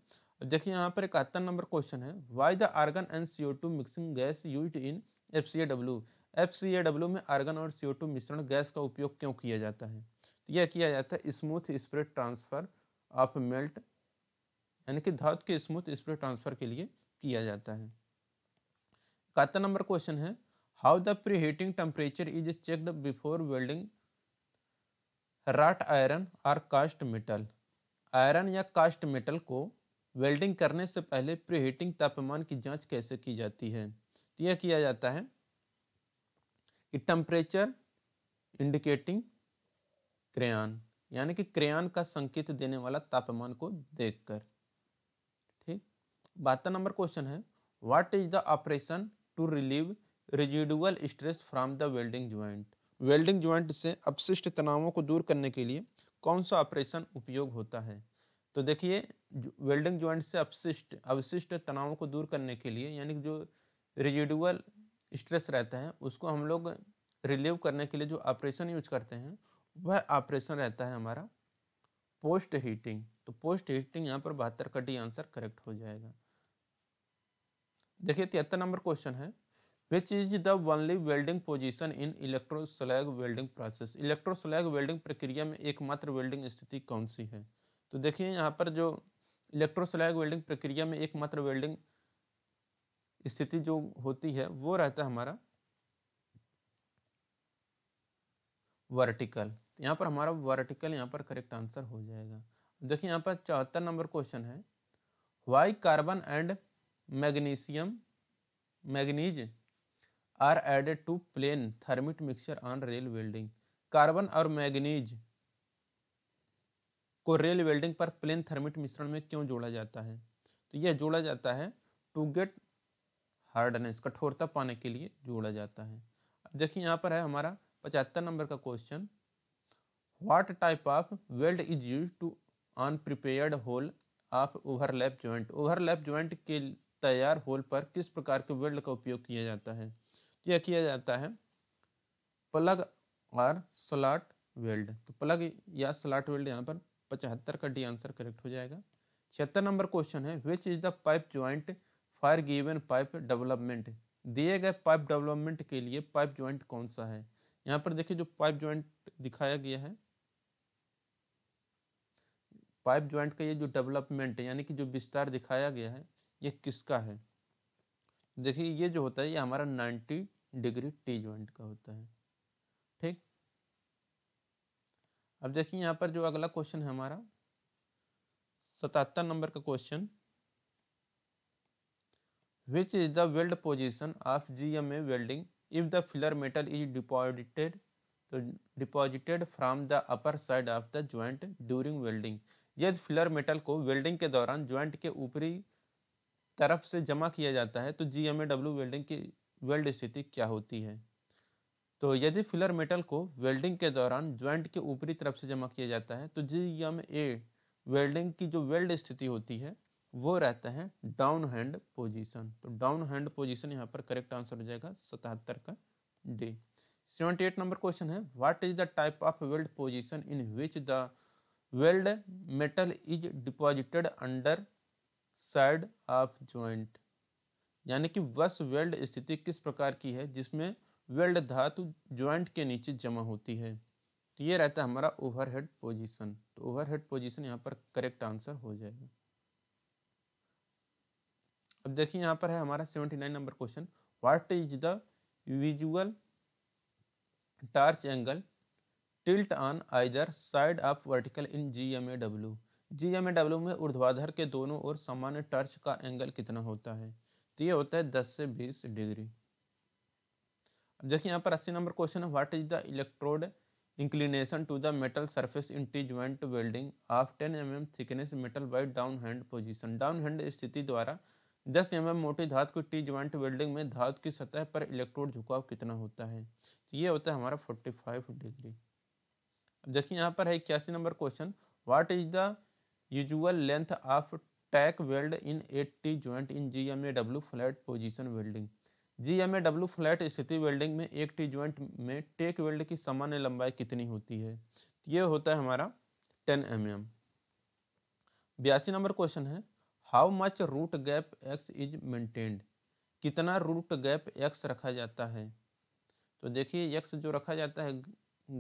देखिए यहाँ पर इकहत्तर नंबर क्वेश्चन है why the argon and C O two mixing gas use in F C A W F C A W में आर्गन और सी ओ टू मिश्रण गैस का उपयोग क्यों किया जाता है तो यह किया जाता है smooth spread transfer of melt यानी कि धातु के स्मूथ स्प्रे ट्रांसफर के लिए किया जाता है इकहत्तर नंबर क्वेश्चन है how the preheating temperature is check before welding wrought iron और कास्ट मेटल आयरन या कास्ट मेटल को वेल्डिंग करने से पहले प्री हीटिंग तापमान की जांच कैसे की जाती है तो यह किया जाता है कि टेम्परेचर इंडिकेटिंग क्रेन यानी कि क्रयान का संकेत देने वाला तापमान को देखकर ठीक बहत्तर नंबर क्वेश्चन है what is the operation to relieve residual stress from the welding joint welding joint से अपशिष्ट तनावों को दूर करने के लिए कौन सा ऑपरेशन उपयोग होता है तो देखिए वेल्डिंग ज्वाइंट से अपशिष्ट अवशिष्ट तनावों को दूर करने के लिए यानी कि जो रिजिडुअल स्ट्रेस रहता है उसको हम लोग रिलीव करने के लिए जो ऑपरेशन यूज करते हैं वह ऑपरेशन रहता है हमारा पोस्ट हीटिंग तो पोस्ट हीटिंग यहाँ पर बहत्तर का डी आंसर करेक्ट हो जाएगा देखिए तिहत्तर नंबर क्वेश्चन है which is the only welding position in electroslag welding process electroslag welding प्रक्रिया में एकमात्र वेल्डिंग स्थिति कौन सी है तो देखिए यहाँ पर जो इलेक्ट्रोसलैग वेल्डिंग प्रक्रिया में एकमात्र वेल्डिंग स्थिति जो होती है वो रहता है हमारा वर्टिकल तो यहाँ पर हमारा वर्टिकल यहाँ पर करेक्ट आंसर हो जाएगा देखिए यहाँ पर चौहत्तर नंबर क्वेश्चन है why carbon and magnesium manganese are added to plain thermit mixture on rail welding carbon और मैग्नीज को रेल वेल्डिंग पर प्लेन थर्मिट मिश्रण में क्यों जोड़ा जाता है तो यह जोड़ा जाता है टू गेट हार्डनेस कठोरता पाने के लिए जोड़ा जाता है देखिए यहाँ पर है हमारा पचहत्तर नंबर का question what type of weld is used to unprepared hole of overlap joint overlap joint के तैयार होल पर किस प्रकार के वेल्ड का उपयोग किया जाता है यह किया जाता है प्लग और स्लॉट वेल्ड तो प्लग या स्लॉट वेल्ड यहाँ पर पचहत्तर का डी आंसर करेक्ट हो जाएगा छिहत्तर नंबर क्वेश्चन है which is the pipe joint for given pipe development दिए गए पाइप डेवलपमेंट के लिए पाइप ज्वाइंट कौन सा है यहाँ पर देखिए जो पाइप ज्वाइंट दिखाया गया है पाइप ज्वाइंट का ये जो डेवलपमेंट है यानी कि जो विस्तार दिखाया गया है ये किसका है देखिए ये जो होता है ये हमारा नाइन्टी डिग्री टी ज्वाइंट का होता है ठीक अब देखिए यहाँ पर जो अगला क्वेश्चन है हमारा सतहत्तर नंबर का question which is the weld position of G M A welding if the filler metal is deposited तो deposited from the upper side of the joint during welding यदि फिलर मेटल को welding के दौरान joint के ऊपरी तरफ से जमा किया जाता है तो G M A W welding की वेल्ड स्थिति क्या होती है तो यदि फिलर मेटल को वेल्डिंग के दौरान ज्वाइंट के ऊपरी तरफ से जमा किया जाता है तो जी एम ए वेल्डिंग की जो वेल्ड स्थिति होती है वो रहता है डाउन हैंड पोजीशन तो डाउन हैंड पोजीशन यहाँ पर करेक्ट आंसर हो जाएगा सतहत्तर का D seventy eight number question है what is the type of weld position in which the weld metal is deposited under side of joint यानी कि वस वेल्ड स्थिति किस प्रकार की है जिसमें वेल्ड धातु ज्वाइंट के नीचे जमा होती है तो ये रहता है हमारा ओवरहेड पोजीशन तो ओवरहेड पोजीशन यहाँ पर करेक्ट आंसर हो जाएगा अब देखिए यहाँ पर है हमारा seventy nine number question what is the visual torch angle tilt on side vertical in G M A W G M A W में ऊर्ध्वाधर के दोनों ओर सामान्य टर्च का एंगल कितना होता है तो ये होता है 10 से 20 डिग्री अब देखिए यहाँ पर 80 नंबर क्वेश्चन है what is the electrode inclination to the metal surface in T joint welding of 10 M mm thickness metal by down hand position down hand स्थिति द्वारा 10 एम mm मोटी धातु की टी ज्वाइंट वेल्डिंग में धातु की सतह पर इलेक्ट्रोड झुकाव कितना होता है तो ये होता है हमारा 45 डिग्री अब देखिए यहाँ पर है इक्यासी number question what is the usual length of tack weld in T joint in G M A W flat position welding G M A W flat स्थिति वेल्डिंग में एक टी ज्वाइंट में टेक वेल्ड की सामान्य लंबाई कितनी होती है ये होता है हमारा टेन एम एम बयासी नंबर क्वेश्चन है how much root gap X is maintained कितना रूट गैप एक्स रखा जाता है तो देखिए एक्स जो रखा जाता है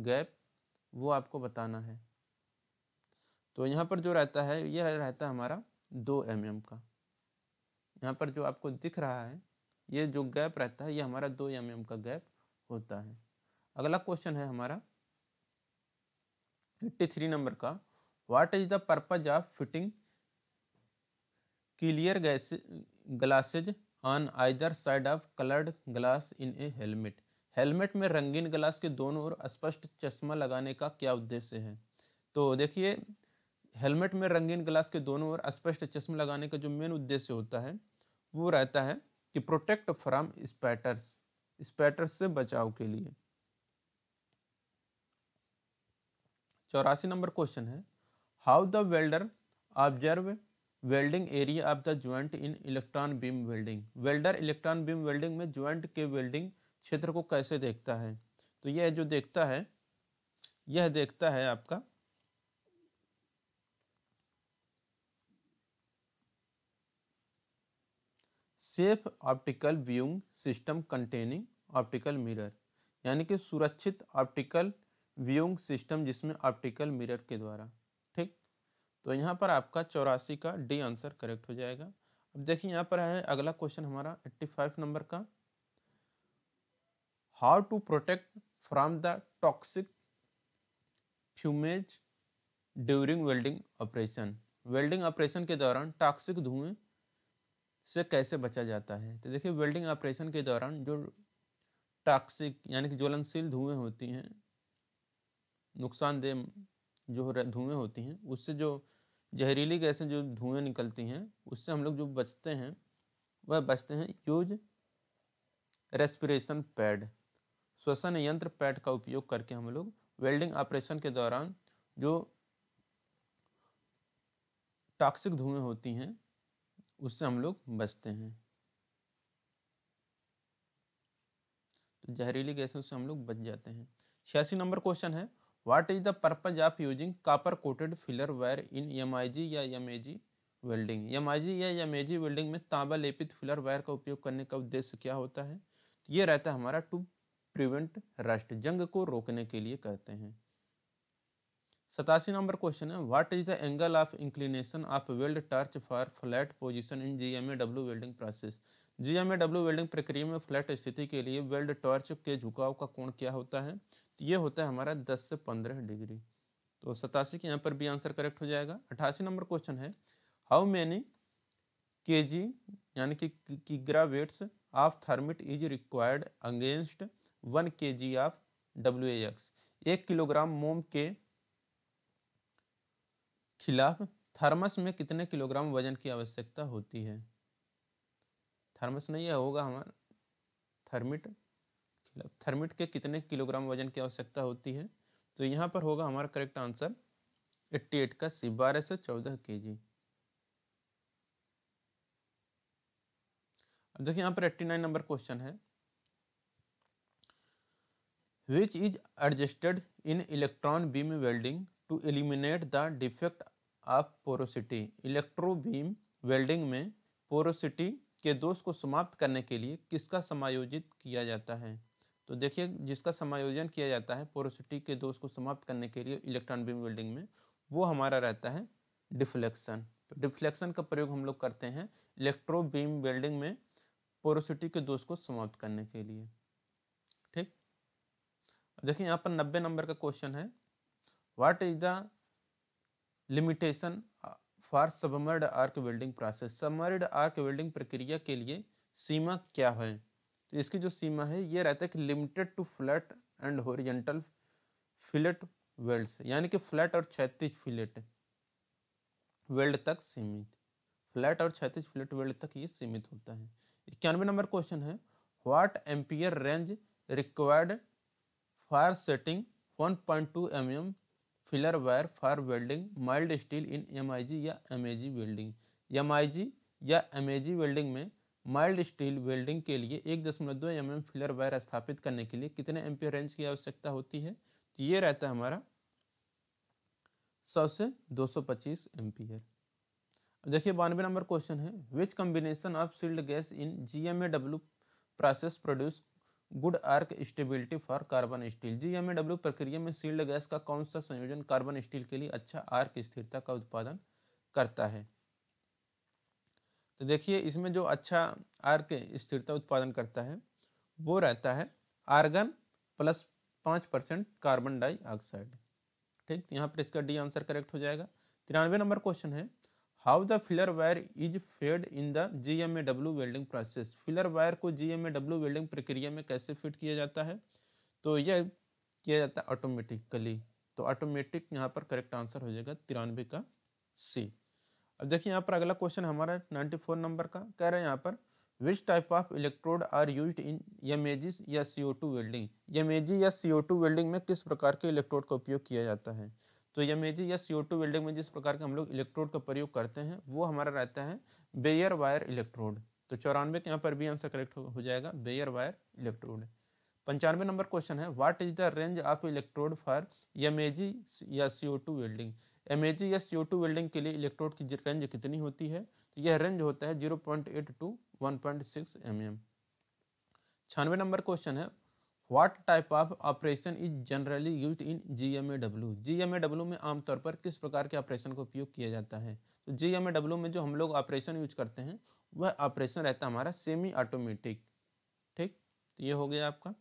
गैप वो आपको बताना है तो यहाँ पर जो रहता है यह रहता है हमारा दो एम mm का यहाँ पर जो आपको दिख रहा है ये जो गैप रहता है ये हमारा दो एम mm का गैप होता है अगला क्वेश्चन है हमारा एट्टी थ्री नंबर का what is the purpose of fitting clear gas glasses on either side of coloured glass in a helmet helmet में रंगीन ग्लास के दोनों ओर स्पष्ट चश्मा लगाने का क्या उद्देश्य है तो देखिए हेलमेट में रंगीन ग्लास के दोनों ओर स्पष्ट चश्मा लगाने का जो मेन उद्देश्य होता है वो रहता है कि प्रोटेक्ट फ्रॉम स्पैटर्स स्पैटर्स से बचाव के लिए चौरासी नंबर क्वेश्चन है how the welder observe welding area of the joint in electron beam welding welder electron beam welding में ज्वाइंट के वेल्डिंग क्षेत्र को कैसे देखता है तो यह जो देखता है यह देखता है आपका safe optical viewing system containing optical mirror यानी कि सुरक्षित ऑप्टिकल व्यूइंग सिस्टम जिसमें ऑप्टिकल मिरर के द्वारा ठीक तो यहाँ पर आपका चौरासी का डी आंसर करेक्ट हो जाएगा अब देखिए यहाँ पर है अगला क्वेश्चन हमारा एट्टी फाइव नंबर का how to protect from the toxic fumes during welding operation welding operation के दौरान टॉक्सिक धुएं से कैसे बचा जाता है तो देखिए वेल्डिंग ऑपरेशन के दौरान जो टॉक्सिक यानी कि ज्वलनशील धुएं होती हैं नुकसानदेह जो धुएं होती हैं उससे जो जहरीली गैसें जो धुएं निकलती हैं उससे हम लोग जो बचते हैं वह बचते हैं यूज रेस्पिरेशन पैड श्वसन यंत्र पैड का उपयोग करके हम लोग वेल्डिंग ऑपरेशन के दौरान जो टॉक्सिक धुएं होती हैं उससे हम लोग बचते हैं तो जहरीली गैसों से हम लोग बच जाते हैं छियासी नंबर क्वेश्चन है what is the purpose of using copper coated filler wire in M या एम वेल्डिंग एम या एम वेल्डिंग में तांबा लेपित फिलर वायर का उपयोग करने का उद्देश्य क्या होता है तो ये रहता है हमारा टू प्रिवेंट राष्ट्र जंग को रोकने के लिए कहते हैं सतासी नंबर क्वेश्चन है what is the angle of inclination of weld टर्च for flat position in G M A welding process G M A welding प्रक्रिया में फ्लैट स्थिति के लिए वेल्ड टॉर्च के झुकाव का कोण क्या होता है तो ये होता है हमारा 10 से 15 डिग्री तो सतासी के यहाँ पर भी आंसर करेक्ट हो जाएगा अठासी नंबर क्वेश्चन है हाउ मैनी के जी यानी कि ग्रावेट्स of thermit is required against one K G of W X एक किलोग्राम मोम के खिलाफ थर्मस में कितने किलोग्राम वजन की आवश्यकता होती है थर्मस नहीं यह होगा हमारा थर्मिट थर्मिट के कितने किलोग्राम वजन की आवश्यकता होती है तो यहाँ पर होगा हमारा करेक्ट आंसर 88 का सी बारह सौ चौदह के जी देखिए यहाँ पर 89 नंबर क्वेश्चन है which is adjusted in electron beam welding to eliminate the defect of porosity electro beam welding में porosity के दोष को समाप्त करने के लिए किसका समायोजित किया जाता है तो देखिए जिसका समायोजन किया जाता है पोरोसिटी के दोष को समाप्त करने के लिए इलेक्ट्रॉन बीम वेल्डिंग में वो हमारा रहता है डिफ्लेक्शन तो डिफ्लेक्शन का प्रयोग हम लोग करते हैं इलेक्ट्रो बीम वेल्डिंग में पोरोसिटी के दोष को समाप्त करने के लिए देखिए यहाँ पर नब्बे नंबर का क्वेश्चन है what is the limitation for submerged arc welding process submerged arc welding प्रक्रिया के लिए सीमा क्या है तो इसकी जो सीमा है ये रहता है कि limited to flat and horizontal fillet welds यानी कि फ्लैट और छैतीस फिलेट वेल्ड तक सीमित फ्लैट और छैतीस फिलेट वेल्ड तक ये सीमित होता है इक्यानवे नंबर क्वेश्चन है what ampere range required for setting 1.2 point two M M filler wire for welding mild steel in M I G या M G welding M I G या एम जी वेल्डिंग में mild steel welding के लिए एक दशमलव दो M M filler wire स्थापित करने के लिए कितने एम रेंज की आवश्यकता होती है तो ये रहता है हमारा सौ से दो सौ पच्चीस पी अब देखिए बानवे नंबर क्वेश्चन है which combination of shield gas in G M A W process produce good arc stability for carbon steel G M A W प्रक्रिया में सील्ड गैस का कौन सा संयोजन कार्बन स्टील के लिए अच्छा आर्क स्थिरता का उत्पादन करता है तो देखिए इसमें जो अच्छा आर्क स्थिरता उत्पादन करता है वो रहता है आर्गन प्लस पाँच परसेंट कार्बन डाइऑक्साइड ठीक यहाँ पर इसका डी आंसर करेक्ट हो जाएगा तिरानवे नंबर क्वेश्चन है how the filler wire is fade in the G M A W welding process filler wire को जी एम ए डब्ल्यू वेल्डिंग प्रक्रिया में कैसे फिट किया जाता है तो यह किया जाता है ऑटोमेटिकली तो ऑटोमेटिक यहाँ पर करेक्ट आंसर हो जाएगा तिरानवे का सी अब देखिए यहाँ पर अगला क्वेश्चन हमारा नाइन्टी फोर नंबर का कह रहे हैं यहाँ पर which type of electrode are use in M या C O two welding M या सी ओ टू वेल्डिंग में किस प्रकार के इलेक्ट्रोड का उपयोग किया जाता है तो एम या सी टू वेल्डिंग में जिस प्रकार के हम लोग इलेक्ट्रोड का प्रयोग करते हैं वो हमारा रहता है बेयर वायर इलेक्ट्रोड तो चौरानवे के यहाँ पर भी आंसर करेक्ट हो जाएगा बेयर वायर इलेक्ट्रोड पंचानवे नंबर क्वेश्चन है what is the range of electrode for M या सी वेल्डिंग एम या सी वेल्डिंग के लिए इलेक्ट्रोड की रेंज कितनी होती है तो यह रेंज होता है zero point eight to one point six M M number question है what type of operation is generally use in G M A W G M A W में आमतौर पर किस प्रकार के ऑपरेशन का उपयोग किया जाता है तो जी एम ए डब्ल्यू में जो हम लोग ऑपरेशन यूज करते हैं वह ऑपरेशन रहता है हमारा सेमी ऑटोमेटिक ठीक तो ये हो गया आपका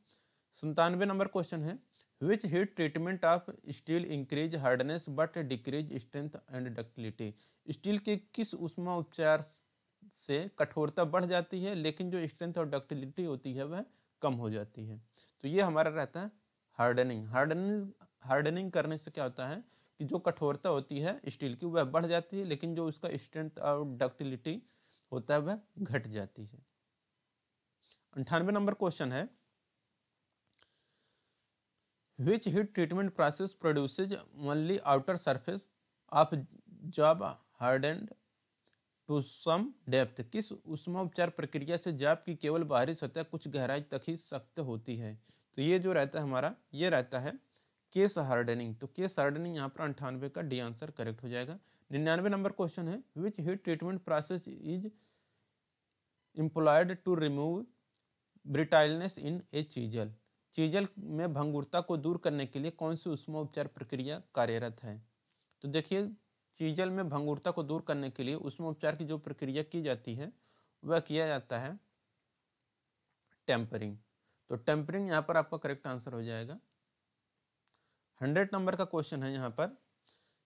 संतानवे नंबर क्वेश्चन है which heat treatment of steel increase hardness but decrease strength and ductility steel के किस उष्मा उपचार से कठोरता बढ़ जाती है लेकिन जो स्ट्रेंथ और डक्टिलिटी होती है वह कम हो जाती है तो ये हमारा रहता है हार्डनिंग हार्डनिंग हार्डनिंग करने से क्या होता है कि जो कठोरता होती है स्टील की वह बढ़ जाती है लेकिन जो उसका स्ट्रेंथ और डक्टिलिटी होता है वह घट जाती है अंठानवे नंबर क्वेश्चन है which heat treatment process produces only outer surface of job hardened to तो सम डेप्थ किस उष्मा उपचार प्रक्रिया से जाप की केवल बाहरी सतह कुछ गहराई तक ही सख्त होती है तो ये जो रहता है हमारा ये रहता है केस हार्डनिंग तो केस हार्डनिंग यहाँ पर अंठानवे का डी आंसर करेक्ट हो जाएगा निन्यानवे नंबर क्वेश्चन है which heat treatment process is employed to remove ब्रिटाइलनेस in A chisel chisel में भंगुरता को दूर करने के लिए कौन सी उष्मा उपचार प्रक्रिया कार्यरत है तो देखिए चीजल में भंगुरता को दूर करने के लिए उसमें उपचार की जो प्रक्रिया की जाती है वह किया जाता है टेम्परिंग तो टेम्परिंग यहाँ पर आपका करेक्ट आंसर हो जाएगा हंड्रेड नंबर का क्वेश्चन है यहाँ पर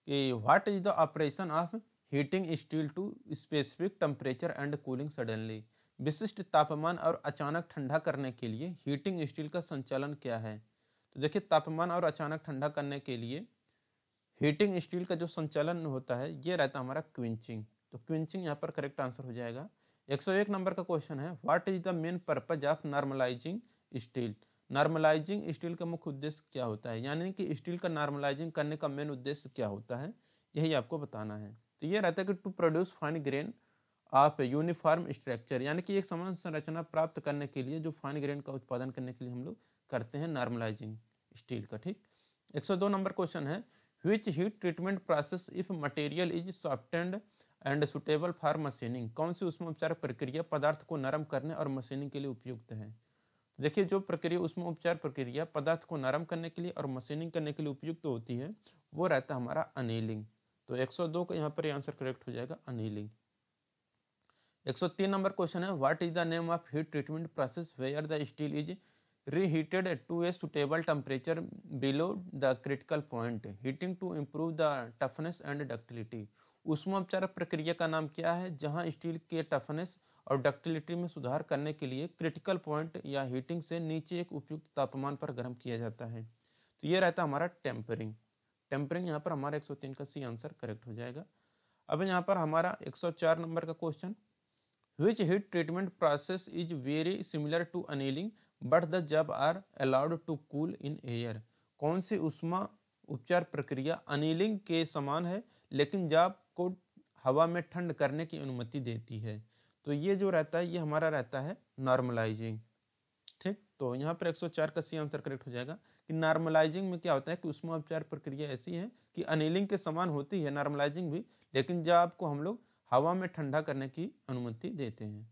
कि what is the operation of heating steel to specific temperature and cooling suddenly विशिष्ट तापमान और अचानक ठंडा करने के लिए हीटिंग स्टील का संचालन क्या है तो देखिए तापमान और अचानक ठंडा करने के लिए हीटिंग स्टील का जो संचालन होता है ये रहता है हमारा क्विंचिंग तो क्विंचिंग यहाँ पर करेक्ट आंसर हो जाएगा 101 नंबर का क्वेश्चन है what is the main purpose of normalising steel normalising steel का मुख्य उद्देश्य क्या होता है यानी कि स्टील का नॉर्मलाइजिंग करने का मेन उद्देश्य क्या होता है यही आपको बताना है तो ये रहता है कि to produce fine grain of uniform structure यानी कि एक समान संरचना प्राप्त करने के लिए जो फाइन ग्रेन का उत्पादन करने के लिए हम लोग करते हैं नॉर्मलाइजिंग स्टील का ठीक 102 नंबर क्वेश्चन है which heat treatment process if material is softened and suitable for machining कौन सी उसमें उपचार प्रक्रिया पदार्थ को नरम करने और मशीनिंग के लिए उपयुक्त है तो देखिए जो प्रक्रिया उसमें उपचार प्रक्रिया पदार्थ को नरम करने के लिए और मशीनिंग करने के लिए उपयुक्त होती है वो रहता है हमारा अनिलिंग तो 102 का यहाँ पर आंसर करेक्ट हो जाएगा अनिलिंग 103 नंबर क्वेश्चन है what is the name of heat treatment process where the steel is reheated at 2s to table temperature below the critical point heating to improve the toughness and ductility उपचार प्रक्रिया का नाम क्या है जहां steel के toughness और ductility में सुधार करने के लिए क्रिटिकल पॉइंट या हीटिंग से नीचे एक उपयुक्त तापमान पर गर्म किया जाता है तो ये रहता हमारा टेम्परिंग टेम्परिंग यहाँ पर हमारा 103 का सी आंसर करेक्ट हो जाएगा अब यहाँ पर हमारा 104 नंबर का question which heat treatment process is very similar to annealing but the job are allowed to cool in air कौन सी उष्मा उपचार प्रक्रिया अनिलिंग के समान है लेकिन जब को हवा में ठंड करने की अनुमति देती है तो ये जो रहता है ये हमारा रहता है नॉर्मलाइजिंग ठीक तो यहाँ पर 104 का सी आंसर करेक्ट हो जाएगा कि नॉर्मलाइजिंग में क्या होता है कि उष्मा उपचार प्रक्रिया ऐसी है कि अनिलिंग के समान होती है नॉर्मलाइजिंग भी लेकिन जब आपको हम लोग हवा में ठंडा करने की अनुमति देते हैं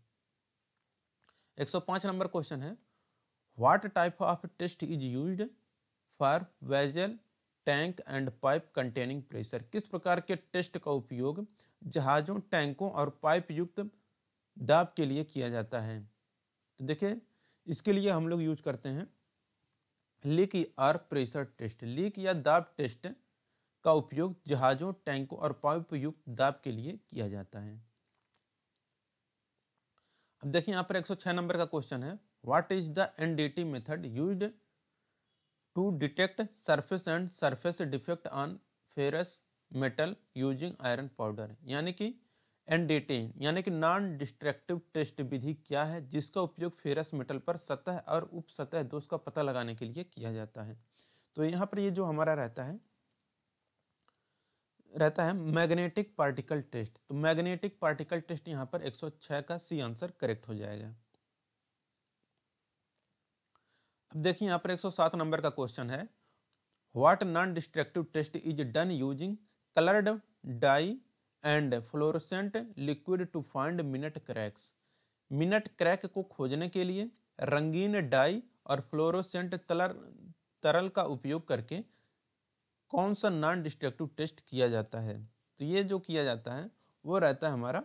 105 नंबर क्वेश्चन है What type of test is used for vessel, tank and pipe containing pressure? किस प्रकार के टेस्ट का उपयोग जहाज़ों टैंकों और पाइप युक्त दाब के लिए किया जाता है तो देखिए इसके लिए हम लोग यूज करते हैं लीक और प्रेशर टेस्ट लीक या दाब टेस्ट का उपयोग जहाज़ों टैंकों और पाइप युक्त दाब के लिए किया जाता है अब देखिए यहाँ पर 106 नंबर का क्वेश्चन है What is the NDT method use to detect surface and surface defect on ferrous metal using iron powder यानी कि एनडीटी यानी कि नॉन डिस्ट्रक्टिव टेस्ट विधि क्या है जिसका उपयोग फेरस मेटल पर सतह और उप सतह दोष का पता लगाने के लिए किया जाता है तो यहाँ पर ये जो हमारा रहता है रहता है मैग्नेटिक पार्टिकल टेस्ट तो मैग्नेटिक पार्टिकल टेस्ट यहाँ पर 106 का सी आंसर करेक्ट हो जाएगा अब देखिए यहाँ पर 107 नंबर का क्वेश्चन है what non destructive test is done using coloured dye and fluorescent liquid to find minute cracks minute crack को खोजने के लिए रंगीन डाई और फ्लोरोसेंट तलर तरल का उपयोग करके कौन सा नॉन डिस्ट्रक्टिव टेस्ट किया जाता है तो ये जो किया जाता है वो रहता है हमारा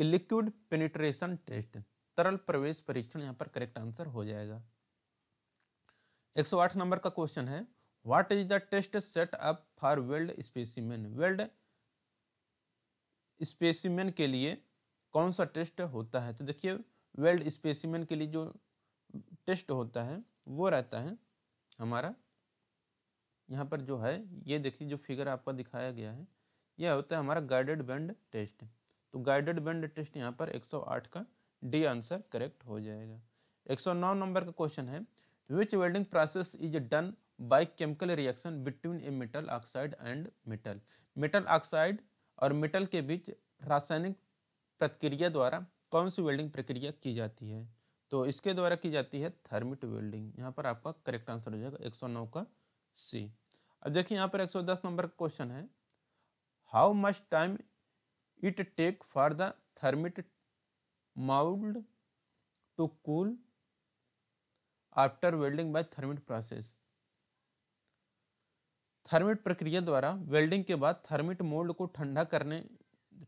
लिक्विड पेनिट्रेशन टेस्ट तरल प्रवेश परीक्षण यहाँ पर करेक्ट आंसर हो जाएगा 108 नंबर का क्वेश्चन है what is the test set up for weld specimen weld specimen के लिए कौन सा टेस्ट होता है तो देखिए वेल्ड स्पेसिमेन के लिए जो टेस्ट होता है वो रहता है हमारा यहाँ पर जो है ये देखिए जो फिगर आपका दिखाया गया है यह होता है हमारा गाइडेड बैंड टेस्ट तो गाइडेड बैंड टेस्ट यहाँ पर 108 का डी आंसर करेक्ट हो जाएगा 109 नंबर का क्वेश्चन है which welding process is done by chemical reaction between a metal oxide and metal metal oxide और मेटल के बीच रासायनिक प्रतिक्रिया द्वारा कौन सी वेल्डिंग प्रक्रिया की जाती है तो इसके द्वारा की जाती है थर्मिट वेल्डिंग यहाँ पर आपका करेक्ट आंसर हो जाएगा एक सौ नौ का सी अब देखिए यहाँ पर एक सौ दस नंबर का क्वेश्चन है how much time it take for the thermit mould to cool after welding by thermit process thermit प्रक्रिया द्वारा वेल्डिंग के बाद थर्मिट मोल्ड को ठंडा करने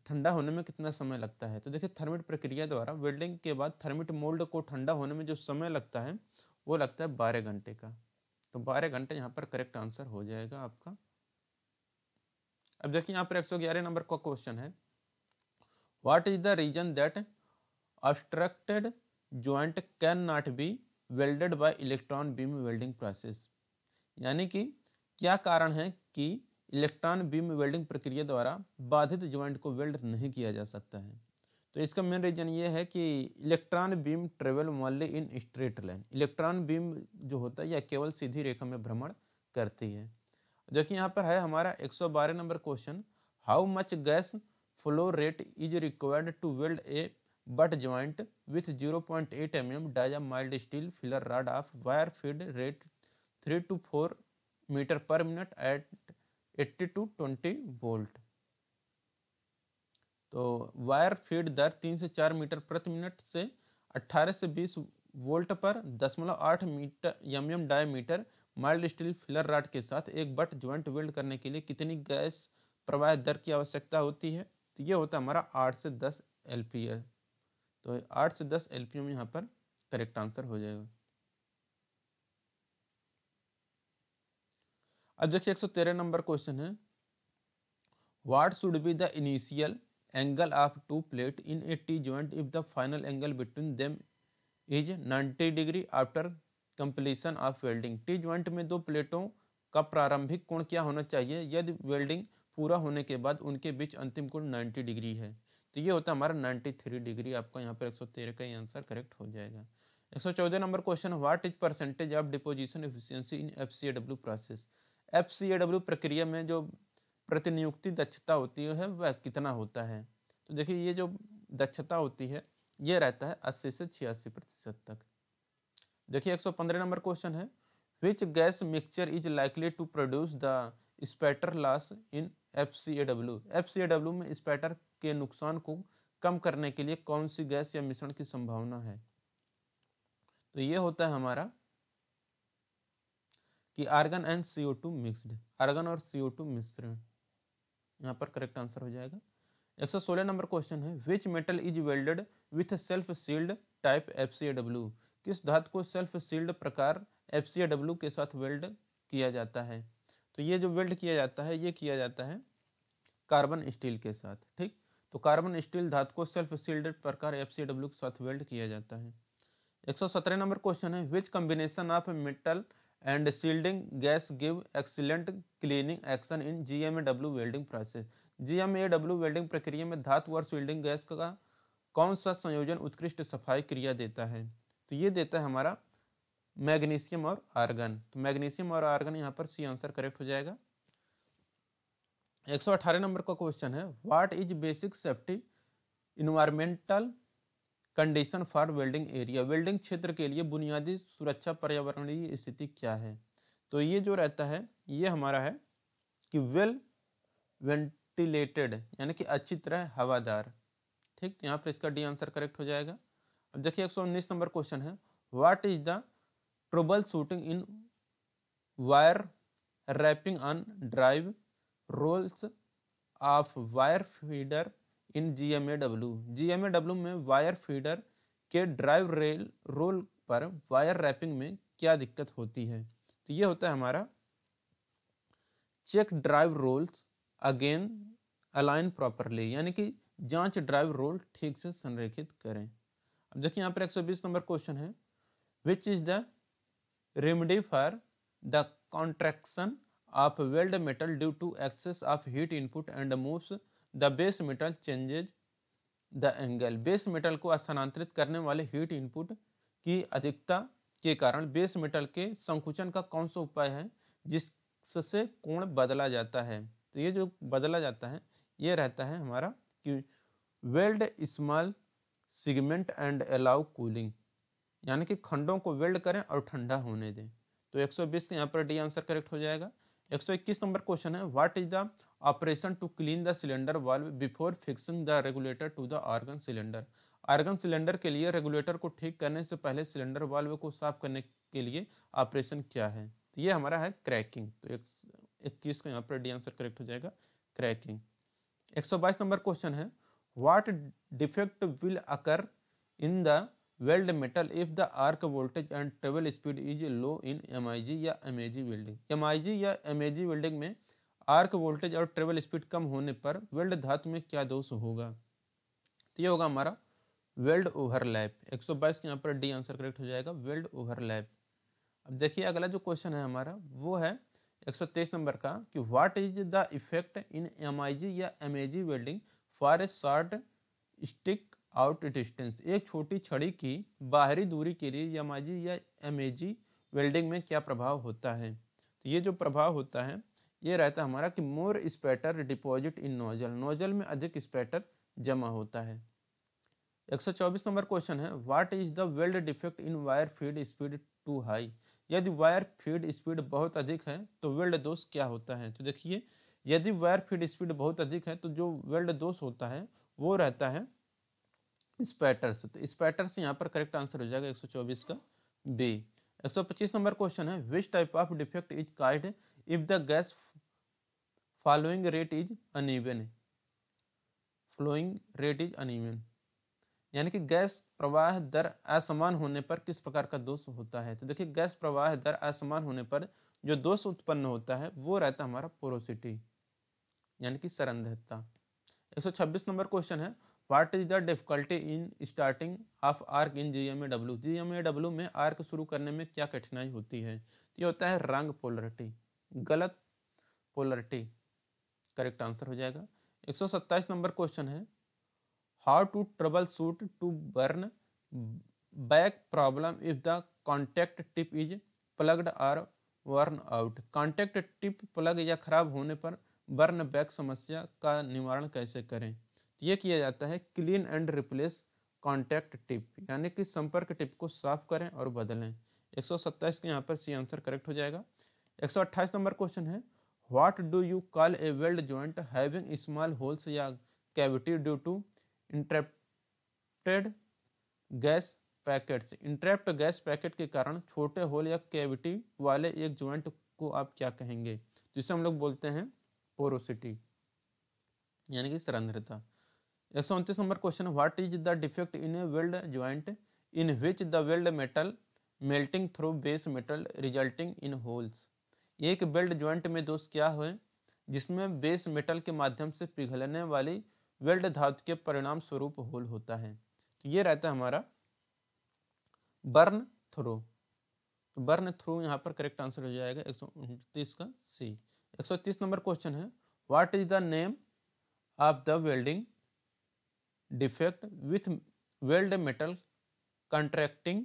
ठंडा होने में कितना समय लगता है तो देखिए थर्मिट प्रक्रिया द्वारा वेल्डिंग के बाद थर्मिट मोल्ड को ठंडा होने में जो समय लगता है वो लगता है बारह घंटे का तो बारह घंटे यहाँ पर करेक्ट आंसर हो जाएगा आपका अब देखिए यहाँ पर एक नंबर का क्वेश्चन है what is the reason that obstructed joint can not be welded by electron beam welding process यानी कि क्या कारण है कि इलेक्ट्रॉन बीम वेल्डिंग प्रक्रिया द्वारा बाधित ज्वाइंट को वेल्ड नहीं किया जा सकता है तो इसका मेन रीजन ये है कि इलेक्ट्रॉन बीम ट्रेवल मॉल्य in straight line electron beam जो होता है यह केवल सीधी रेखा में भ्रमण करती है देखिए यहाँ पर है हमारा 112 number question how much gas flow rate is required to weld a butt joint with 0.8 point eight M M dia mild steel filler rod of wire feed rate three to four metre per minute at eighty to twenty volt तो wire feed दर तीन से चार metre प्रति minute से अट्ठारह से बीस वोल्ट पर दशमलव आठ metre M M diameter mild steel filler rod के साथ एक बट ज्वाइंट वेल्ड करने के लिए कितनी गैस प्रवाह दर की आवश्यकता होती है तो ये होता है हमारा आठ से दस एल पी एल तो आठ से दस एल पी यहाँ पर करेक्ट आंसर हो जाएगा अब देखिए एक सौ तेरह नंबर क्वेश्चन है what should be the initial angle of two plate in a T joint if the final angle between them is ninety degree after completion of welding T joint में दो प्लेटों का प्रारंभिक कोण क्या होना चाहिए यदि वेल्डिंग पूरा होने के बाद उनके बीच अंतिम कोण नाइन्टी डिग्री है तो ये होता है हमारा 93 डिग्री आपका यहाँ पर 113 का ही आंसर करेक्ट हो जाएगा 114 number question what is percentage of deposition efficiency in F process F प्रक्रिया में जो प्रतिनियुक्ति दक्षता होती है वह कितना होता है तो देखिए ये जो दक्षता होती है ये रहता है अस्सी से छियासी प्रतिशत तक देखिए 115 नंबर क्वेश्चन है which gas mixture is likely to produce the spatter loss in F C A W F C A W में स्पैटर के नुकसान को कम करने के लिए कौन सी गैस या मिश्रण की संभावना है तो ये होता है हमारा कि argon and C O two mixed argon और सी ओ टू मिश्रण यहाँ पर करेक्ट आंसर हो जाएगा एक सौ सोलह नंबर क्वेश्चन है which metal is welded with self shielded type F C A W किस धातु को सेल्फ सील्ड प्रकार एफ सी ए डब्ल्यू के साथ वेल्ड किया जाता है तो ये जो वेल्ड किया जाता है ये किया जाता है कार्बन स्टील के साथ ठीक तो कार्बन स्टील धातु को सेल्फ सील्डेड प्रकार एफ सी डब्ल्यू के साथ वेल्ड किया जाता है एक सौ सत्रह नंबर क्वेश्चन है which combination of metal and shielding gas give excellent cleaning action in G M A W welding process G M A W welding प्रक्रिया में धातु और सील्डिंग गैस का कौन सा संयोजन उत्कृष्ट सफाई क्रिया देता है तो ये देता है हमारा मैग्नीशियम और आर्गन तो मैग्नीशियम और आर्गन यहाँ पर सी आंसर करेक्ट हो जाएगा 118 नंबर का क्वेश्चन है what is basic safety environmental condition for welding area welding क्षेत्र के लिए बुनियादी सुरक्षा पर्यावरणीय स्थिति क्या है तो ये जो रहता है ये हमारा है कि वेल वेंटिलेटेड यानी कि अच्छी तरह हवादार ठीक तो यहाँ पर इसका डी आंसर करेक्ट हो जाएगा अब देखिए 119 नंबर क्वेश्चन है what is the trouble shooting in wire wrapping on drive rolls of wire feeder in G M A W G M A W में वायर फीडर के ड्राइव रेल रोल पर wire wrapping में क्या दिक्कत होती है तो ये होता है हमारा check drive rolls again align properly यानी कि जांच ड्राइव रोल ठीक से संरेखित करें अब देखिए यहाँ पर 120 नंबर क्वेश्चन है which is the remedy for the contraction of weld metal due to excess of heat input and moves the base metal changes the angle base metal को स्थानांतरित करने वाले हीट इनपुट की अधिकता के कारण बेस मेटल के संकुचन का कौन सा उपाय है जिससे कोण बदला जाता है तो ये जो बदला जाता है ये रहता है हमारा कि weld small segment and allow cooling यानी कि खंडों को वेल्ड करें और ठंडा होने दें तो 120 के यहाँ पर डी आंसर करेक्ट हो जाएगा 121 नंबर क्वेश्चन है what is the operation to clean the cylinder valve before fixing the regulator to the argon cylinder argon cylinder के लिए रेगुलेटर को ठीक करने से पहले सिलेंडर वाल्व को साफ करने के लिए ऑपरेशन क्या है तो ये हमारा है क्रैकिंग तो इक्कीस का यहाँ पर डी आंसर करेक्ट हो जाएगा क्रैकिंग एक नंबर क्वेश्चन है what defect will occur in the weld metal if the arc voltage and travel speed is low in M या एम वेल्डिंग एम या एम वेल्डिंग में आर्क वोल्टेज और travel speed कम होने पर weld धातु में क्या दोष होगा तो ये होगा हमारा वेल्ड ओवरलैप 122 के यहाँ पर डी आंसर करेक्ट हो जाएगा वेल्ड ओवरलैप अब देखिए अगला जो क्वेश्चन है हमारा वो है 123 नंबर का कि what is the effect in M या M welding for a short stick out distance एक छोटी छड़ी की बाहरी दूरी के लिए यमाजी या एमेजी वेल्डिंग में क्या प्रभाव होता है तो ये जो प्रभाव होता है ये रहता हमारा कि more spatter deposit in nozzle nozzle में अधिक स्पैटर जमा होता है 124 नंबर क्वेश्चन है what is the weld defect in wire feed speed too high यदि वायर फीड स्पीड बहुत अधिक है तो वेल्ड दोष क्या होता है तो देखिए यदि वायर फीड स्पीड बहुत अधिक है तो जो वेल्ड दोष होता है वो रहता है स्पैटर्स तो स्पैटर्स यहाँ पर करेक्ट आंसर हो जाएगा 124 का बी 125 नंबर क्वेश्चन है which type of defect is caused if the gas following rate is uneven flowing rate is uneven यानी कि गैस प्रवाह दर असमान होने पर किस प्रकार का दोष होता है तो देखिए गैस प्रवाह दर असमान होने पर जो दोष उत्पन्न होता है वो रहता हमारा पोरोसिटी यानी कि सरंधता 126 नंबर क्वेश्चन है what is the difficulty in starting of arc in G M A W G M A W में आर्क शुरू करने में क्या कठिनाई होती है तो ये होता है रंग पोलरिटी गलत पोलरिटी करेक्ट आंसर हो जाएगा सत्ताईस नंबर क्वेश्चन है how to trouble shoot to burn back problem if the contact tip is plugged or worn out contact tip plug या खराब होने पर बर्न बैक समस्या का निवारण कैसे करें ये किया जाता है clean and replace contact tip यानी कि संपर्क टिप को साफ करें और बदलें 127 के यहाँ पर सी आंसर करेक्ट हो जाएगा 128 नंबर क्वेश्चन है what do you call a weld joint having small holes या cavity due to interrupted gas packets interrupt gas packet के कारण छोटे होल या कैविटी वाले एक ज्वाइंट को आप क्या कहेंगे जिसे हम लोग बोलते हैं पोरोसिटी यानी कि सरंध्रता एक सौ उनतीस number question what is the defect in a weld joint in which the weld metal melting through base metal resulting in holes एक वेल्ड ज्वाइंट में दोष क्या हो जिसमें बेस मेटल के माध्यम से पिघलने वाली वेल्ड धातु के परिणाम स्वरूप होल होता है तो ये रहता है हमारा बर्न थ्रू तो बर्न थ्रू यहाँ पर करेक्ट आंसर हो जाएगा एक सौ उनतीस का सी एक सौ तीस नंबर क्वेश्चन है what is the name of the welding defect with weld metal contracting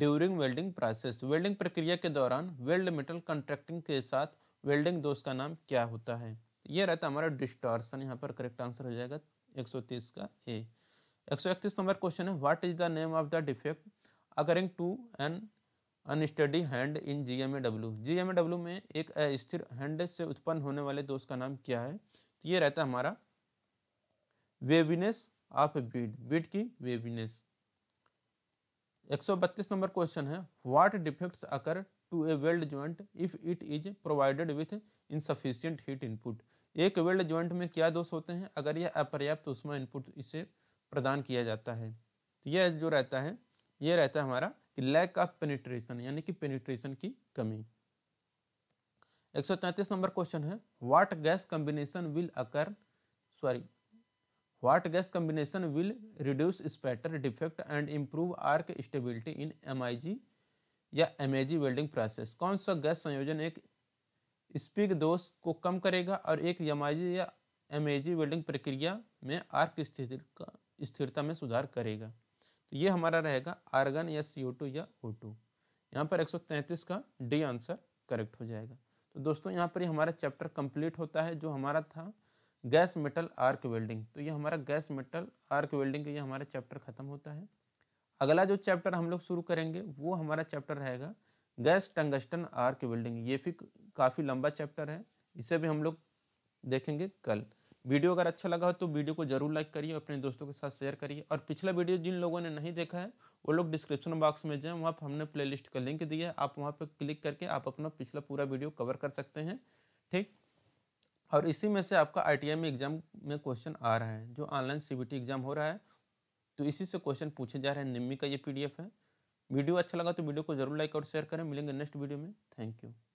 during welding process welding प्रक्रिया के दौरान वेल्ड मेटल कंट्रैक्टिंग के साथ वेल्डिंग दोष का नाम क्या होता है यह रहता है हमारा डिस्टॉर्सन यहाँ पर करेक्ट आंसर हो जाएगा 130 का ए 131 नंबर क्वेश्चन है what is the name of the defect occurring to an unsteady hand in G M A W G M A W में एक अस्थिर हैंड से उत्पन्न होने वाले दोष का नाम क्या है तो ये रहता है हमारा वेविनेस ऑफ बीड बीड की वेविनेस 132 नंबर क्वेश्चन है what defects occur to a weld joint if it is provided with insufficient heat input एक वेल्ड ज्वाइंट में क्या दोष होते हैं अगर यह अपर्याप्त तो उसमें इनपुट इसे प्रदान किया जाता है तो यह जो रहता है यह रहता है हमारा कि लैक ऑफ पेनिट्रेशन यानी कि पेनिट्रेशन की कमी 134 नंबर क्वेश्चन है what gas combination will occur sorry What gas combination will reduce spatter defect and improve arc stability in MIG या MEG welding process? कौन सा गैस संयोजन एक स्पीक दोष को कम करेगा और एक यमाइज या एमएजी वेल्डिंग प्रक्रिया में आर्क स्थिति का स्थिरता में सुधार करेगा तो ये हमारा रहेगा आर्गन या सी या ओ टू यहाँ पर 133 का डी आंसर करेक्ट हो जाएगा तो दोस्तों यहाँ पर ही हमारा चैप्टर कंप्लीट होता है जो हमारा था गैस मेटल आर्क वेल्डिंग तो ये हमारा गैस मेटल आर्क वेल्डिंग का ये हमारा चैप्टर ख़त्म होता है अगला जो चैप्टर हम लोग शुरू करेंगे वो हमारा चैप्टर रहेगा गैस टंगस्टन आर्क वेल्डिंग ये भी काफ़ी लंबा चैप्टर है इसे भी हम लोग देखेंगे कल वीडियो अगर अच्छा लगा हो तो वीडियो को जरूर लाइक करिए अपने दोस्तों के साथ शेयर करिए और पिछला वीडियो जिन लोगों ने नहीं देखा है वो लोग डिस्क्रिप्शन बॉक्स में जाएं वहाँ पर हमने प्लेलिस्ट का लिंक दिया है आप वहाँ पर क्लिक करके आप अपना पिछला पूरा वीडियो कवर कर सकते हैं ठीक और इसी में से आपका आई e में एग्ज़ाम में क्वेश्चन आ रहा है जो ऑनलाइन सी एग्ज़ाम हो रहा है तो इसी से क्वेश्चन पूछे जा रहे हैं निम्मी का ये पीडीएफ है वीडियो अच्छा लगा तो वीडियो को जरूर लाइक और शेयर करें मिलेंगे नेक्स्ट वीडियो में थैंक यू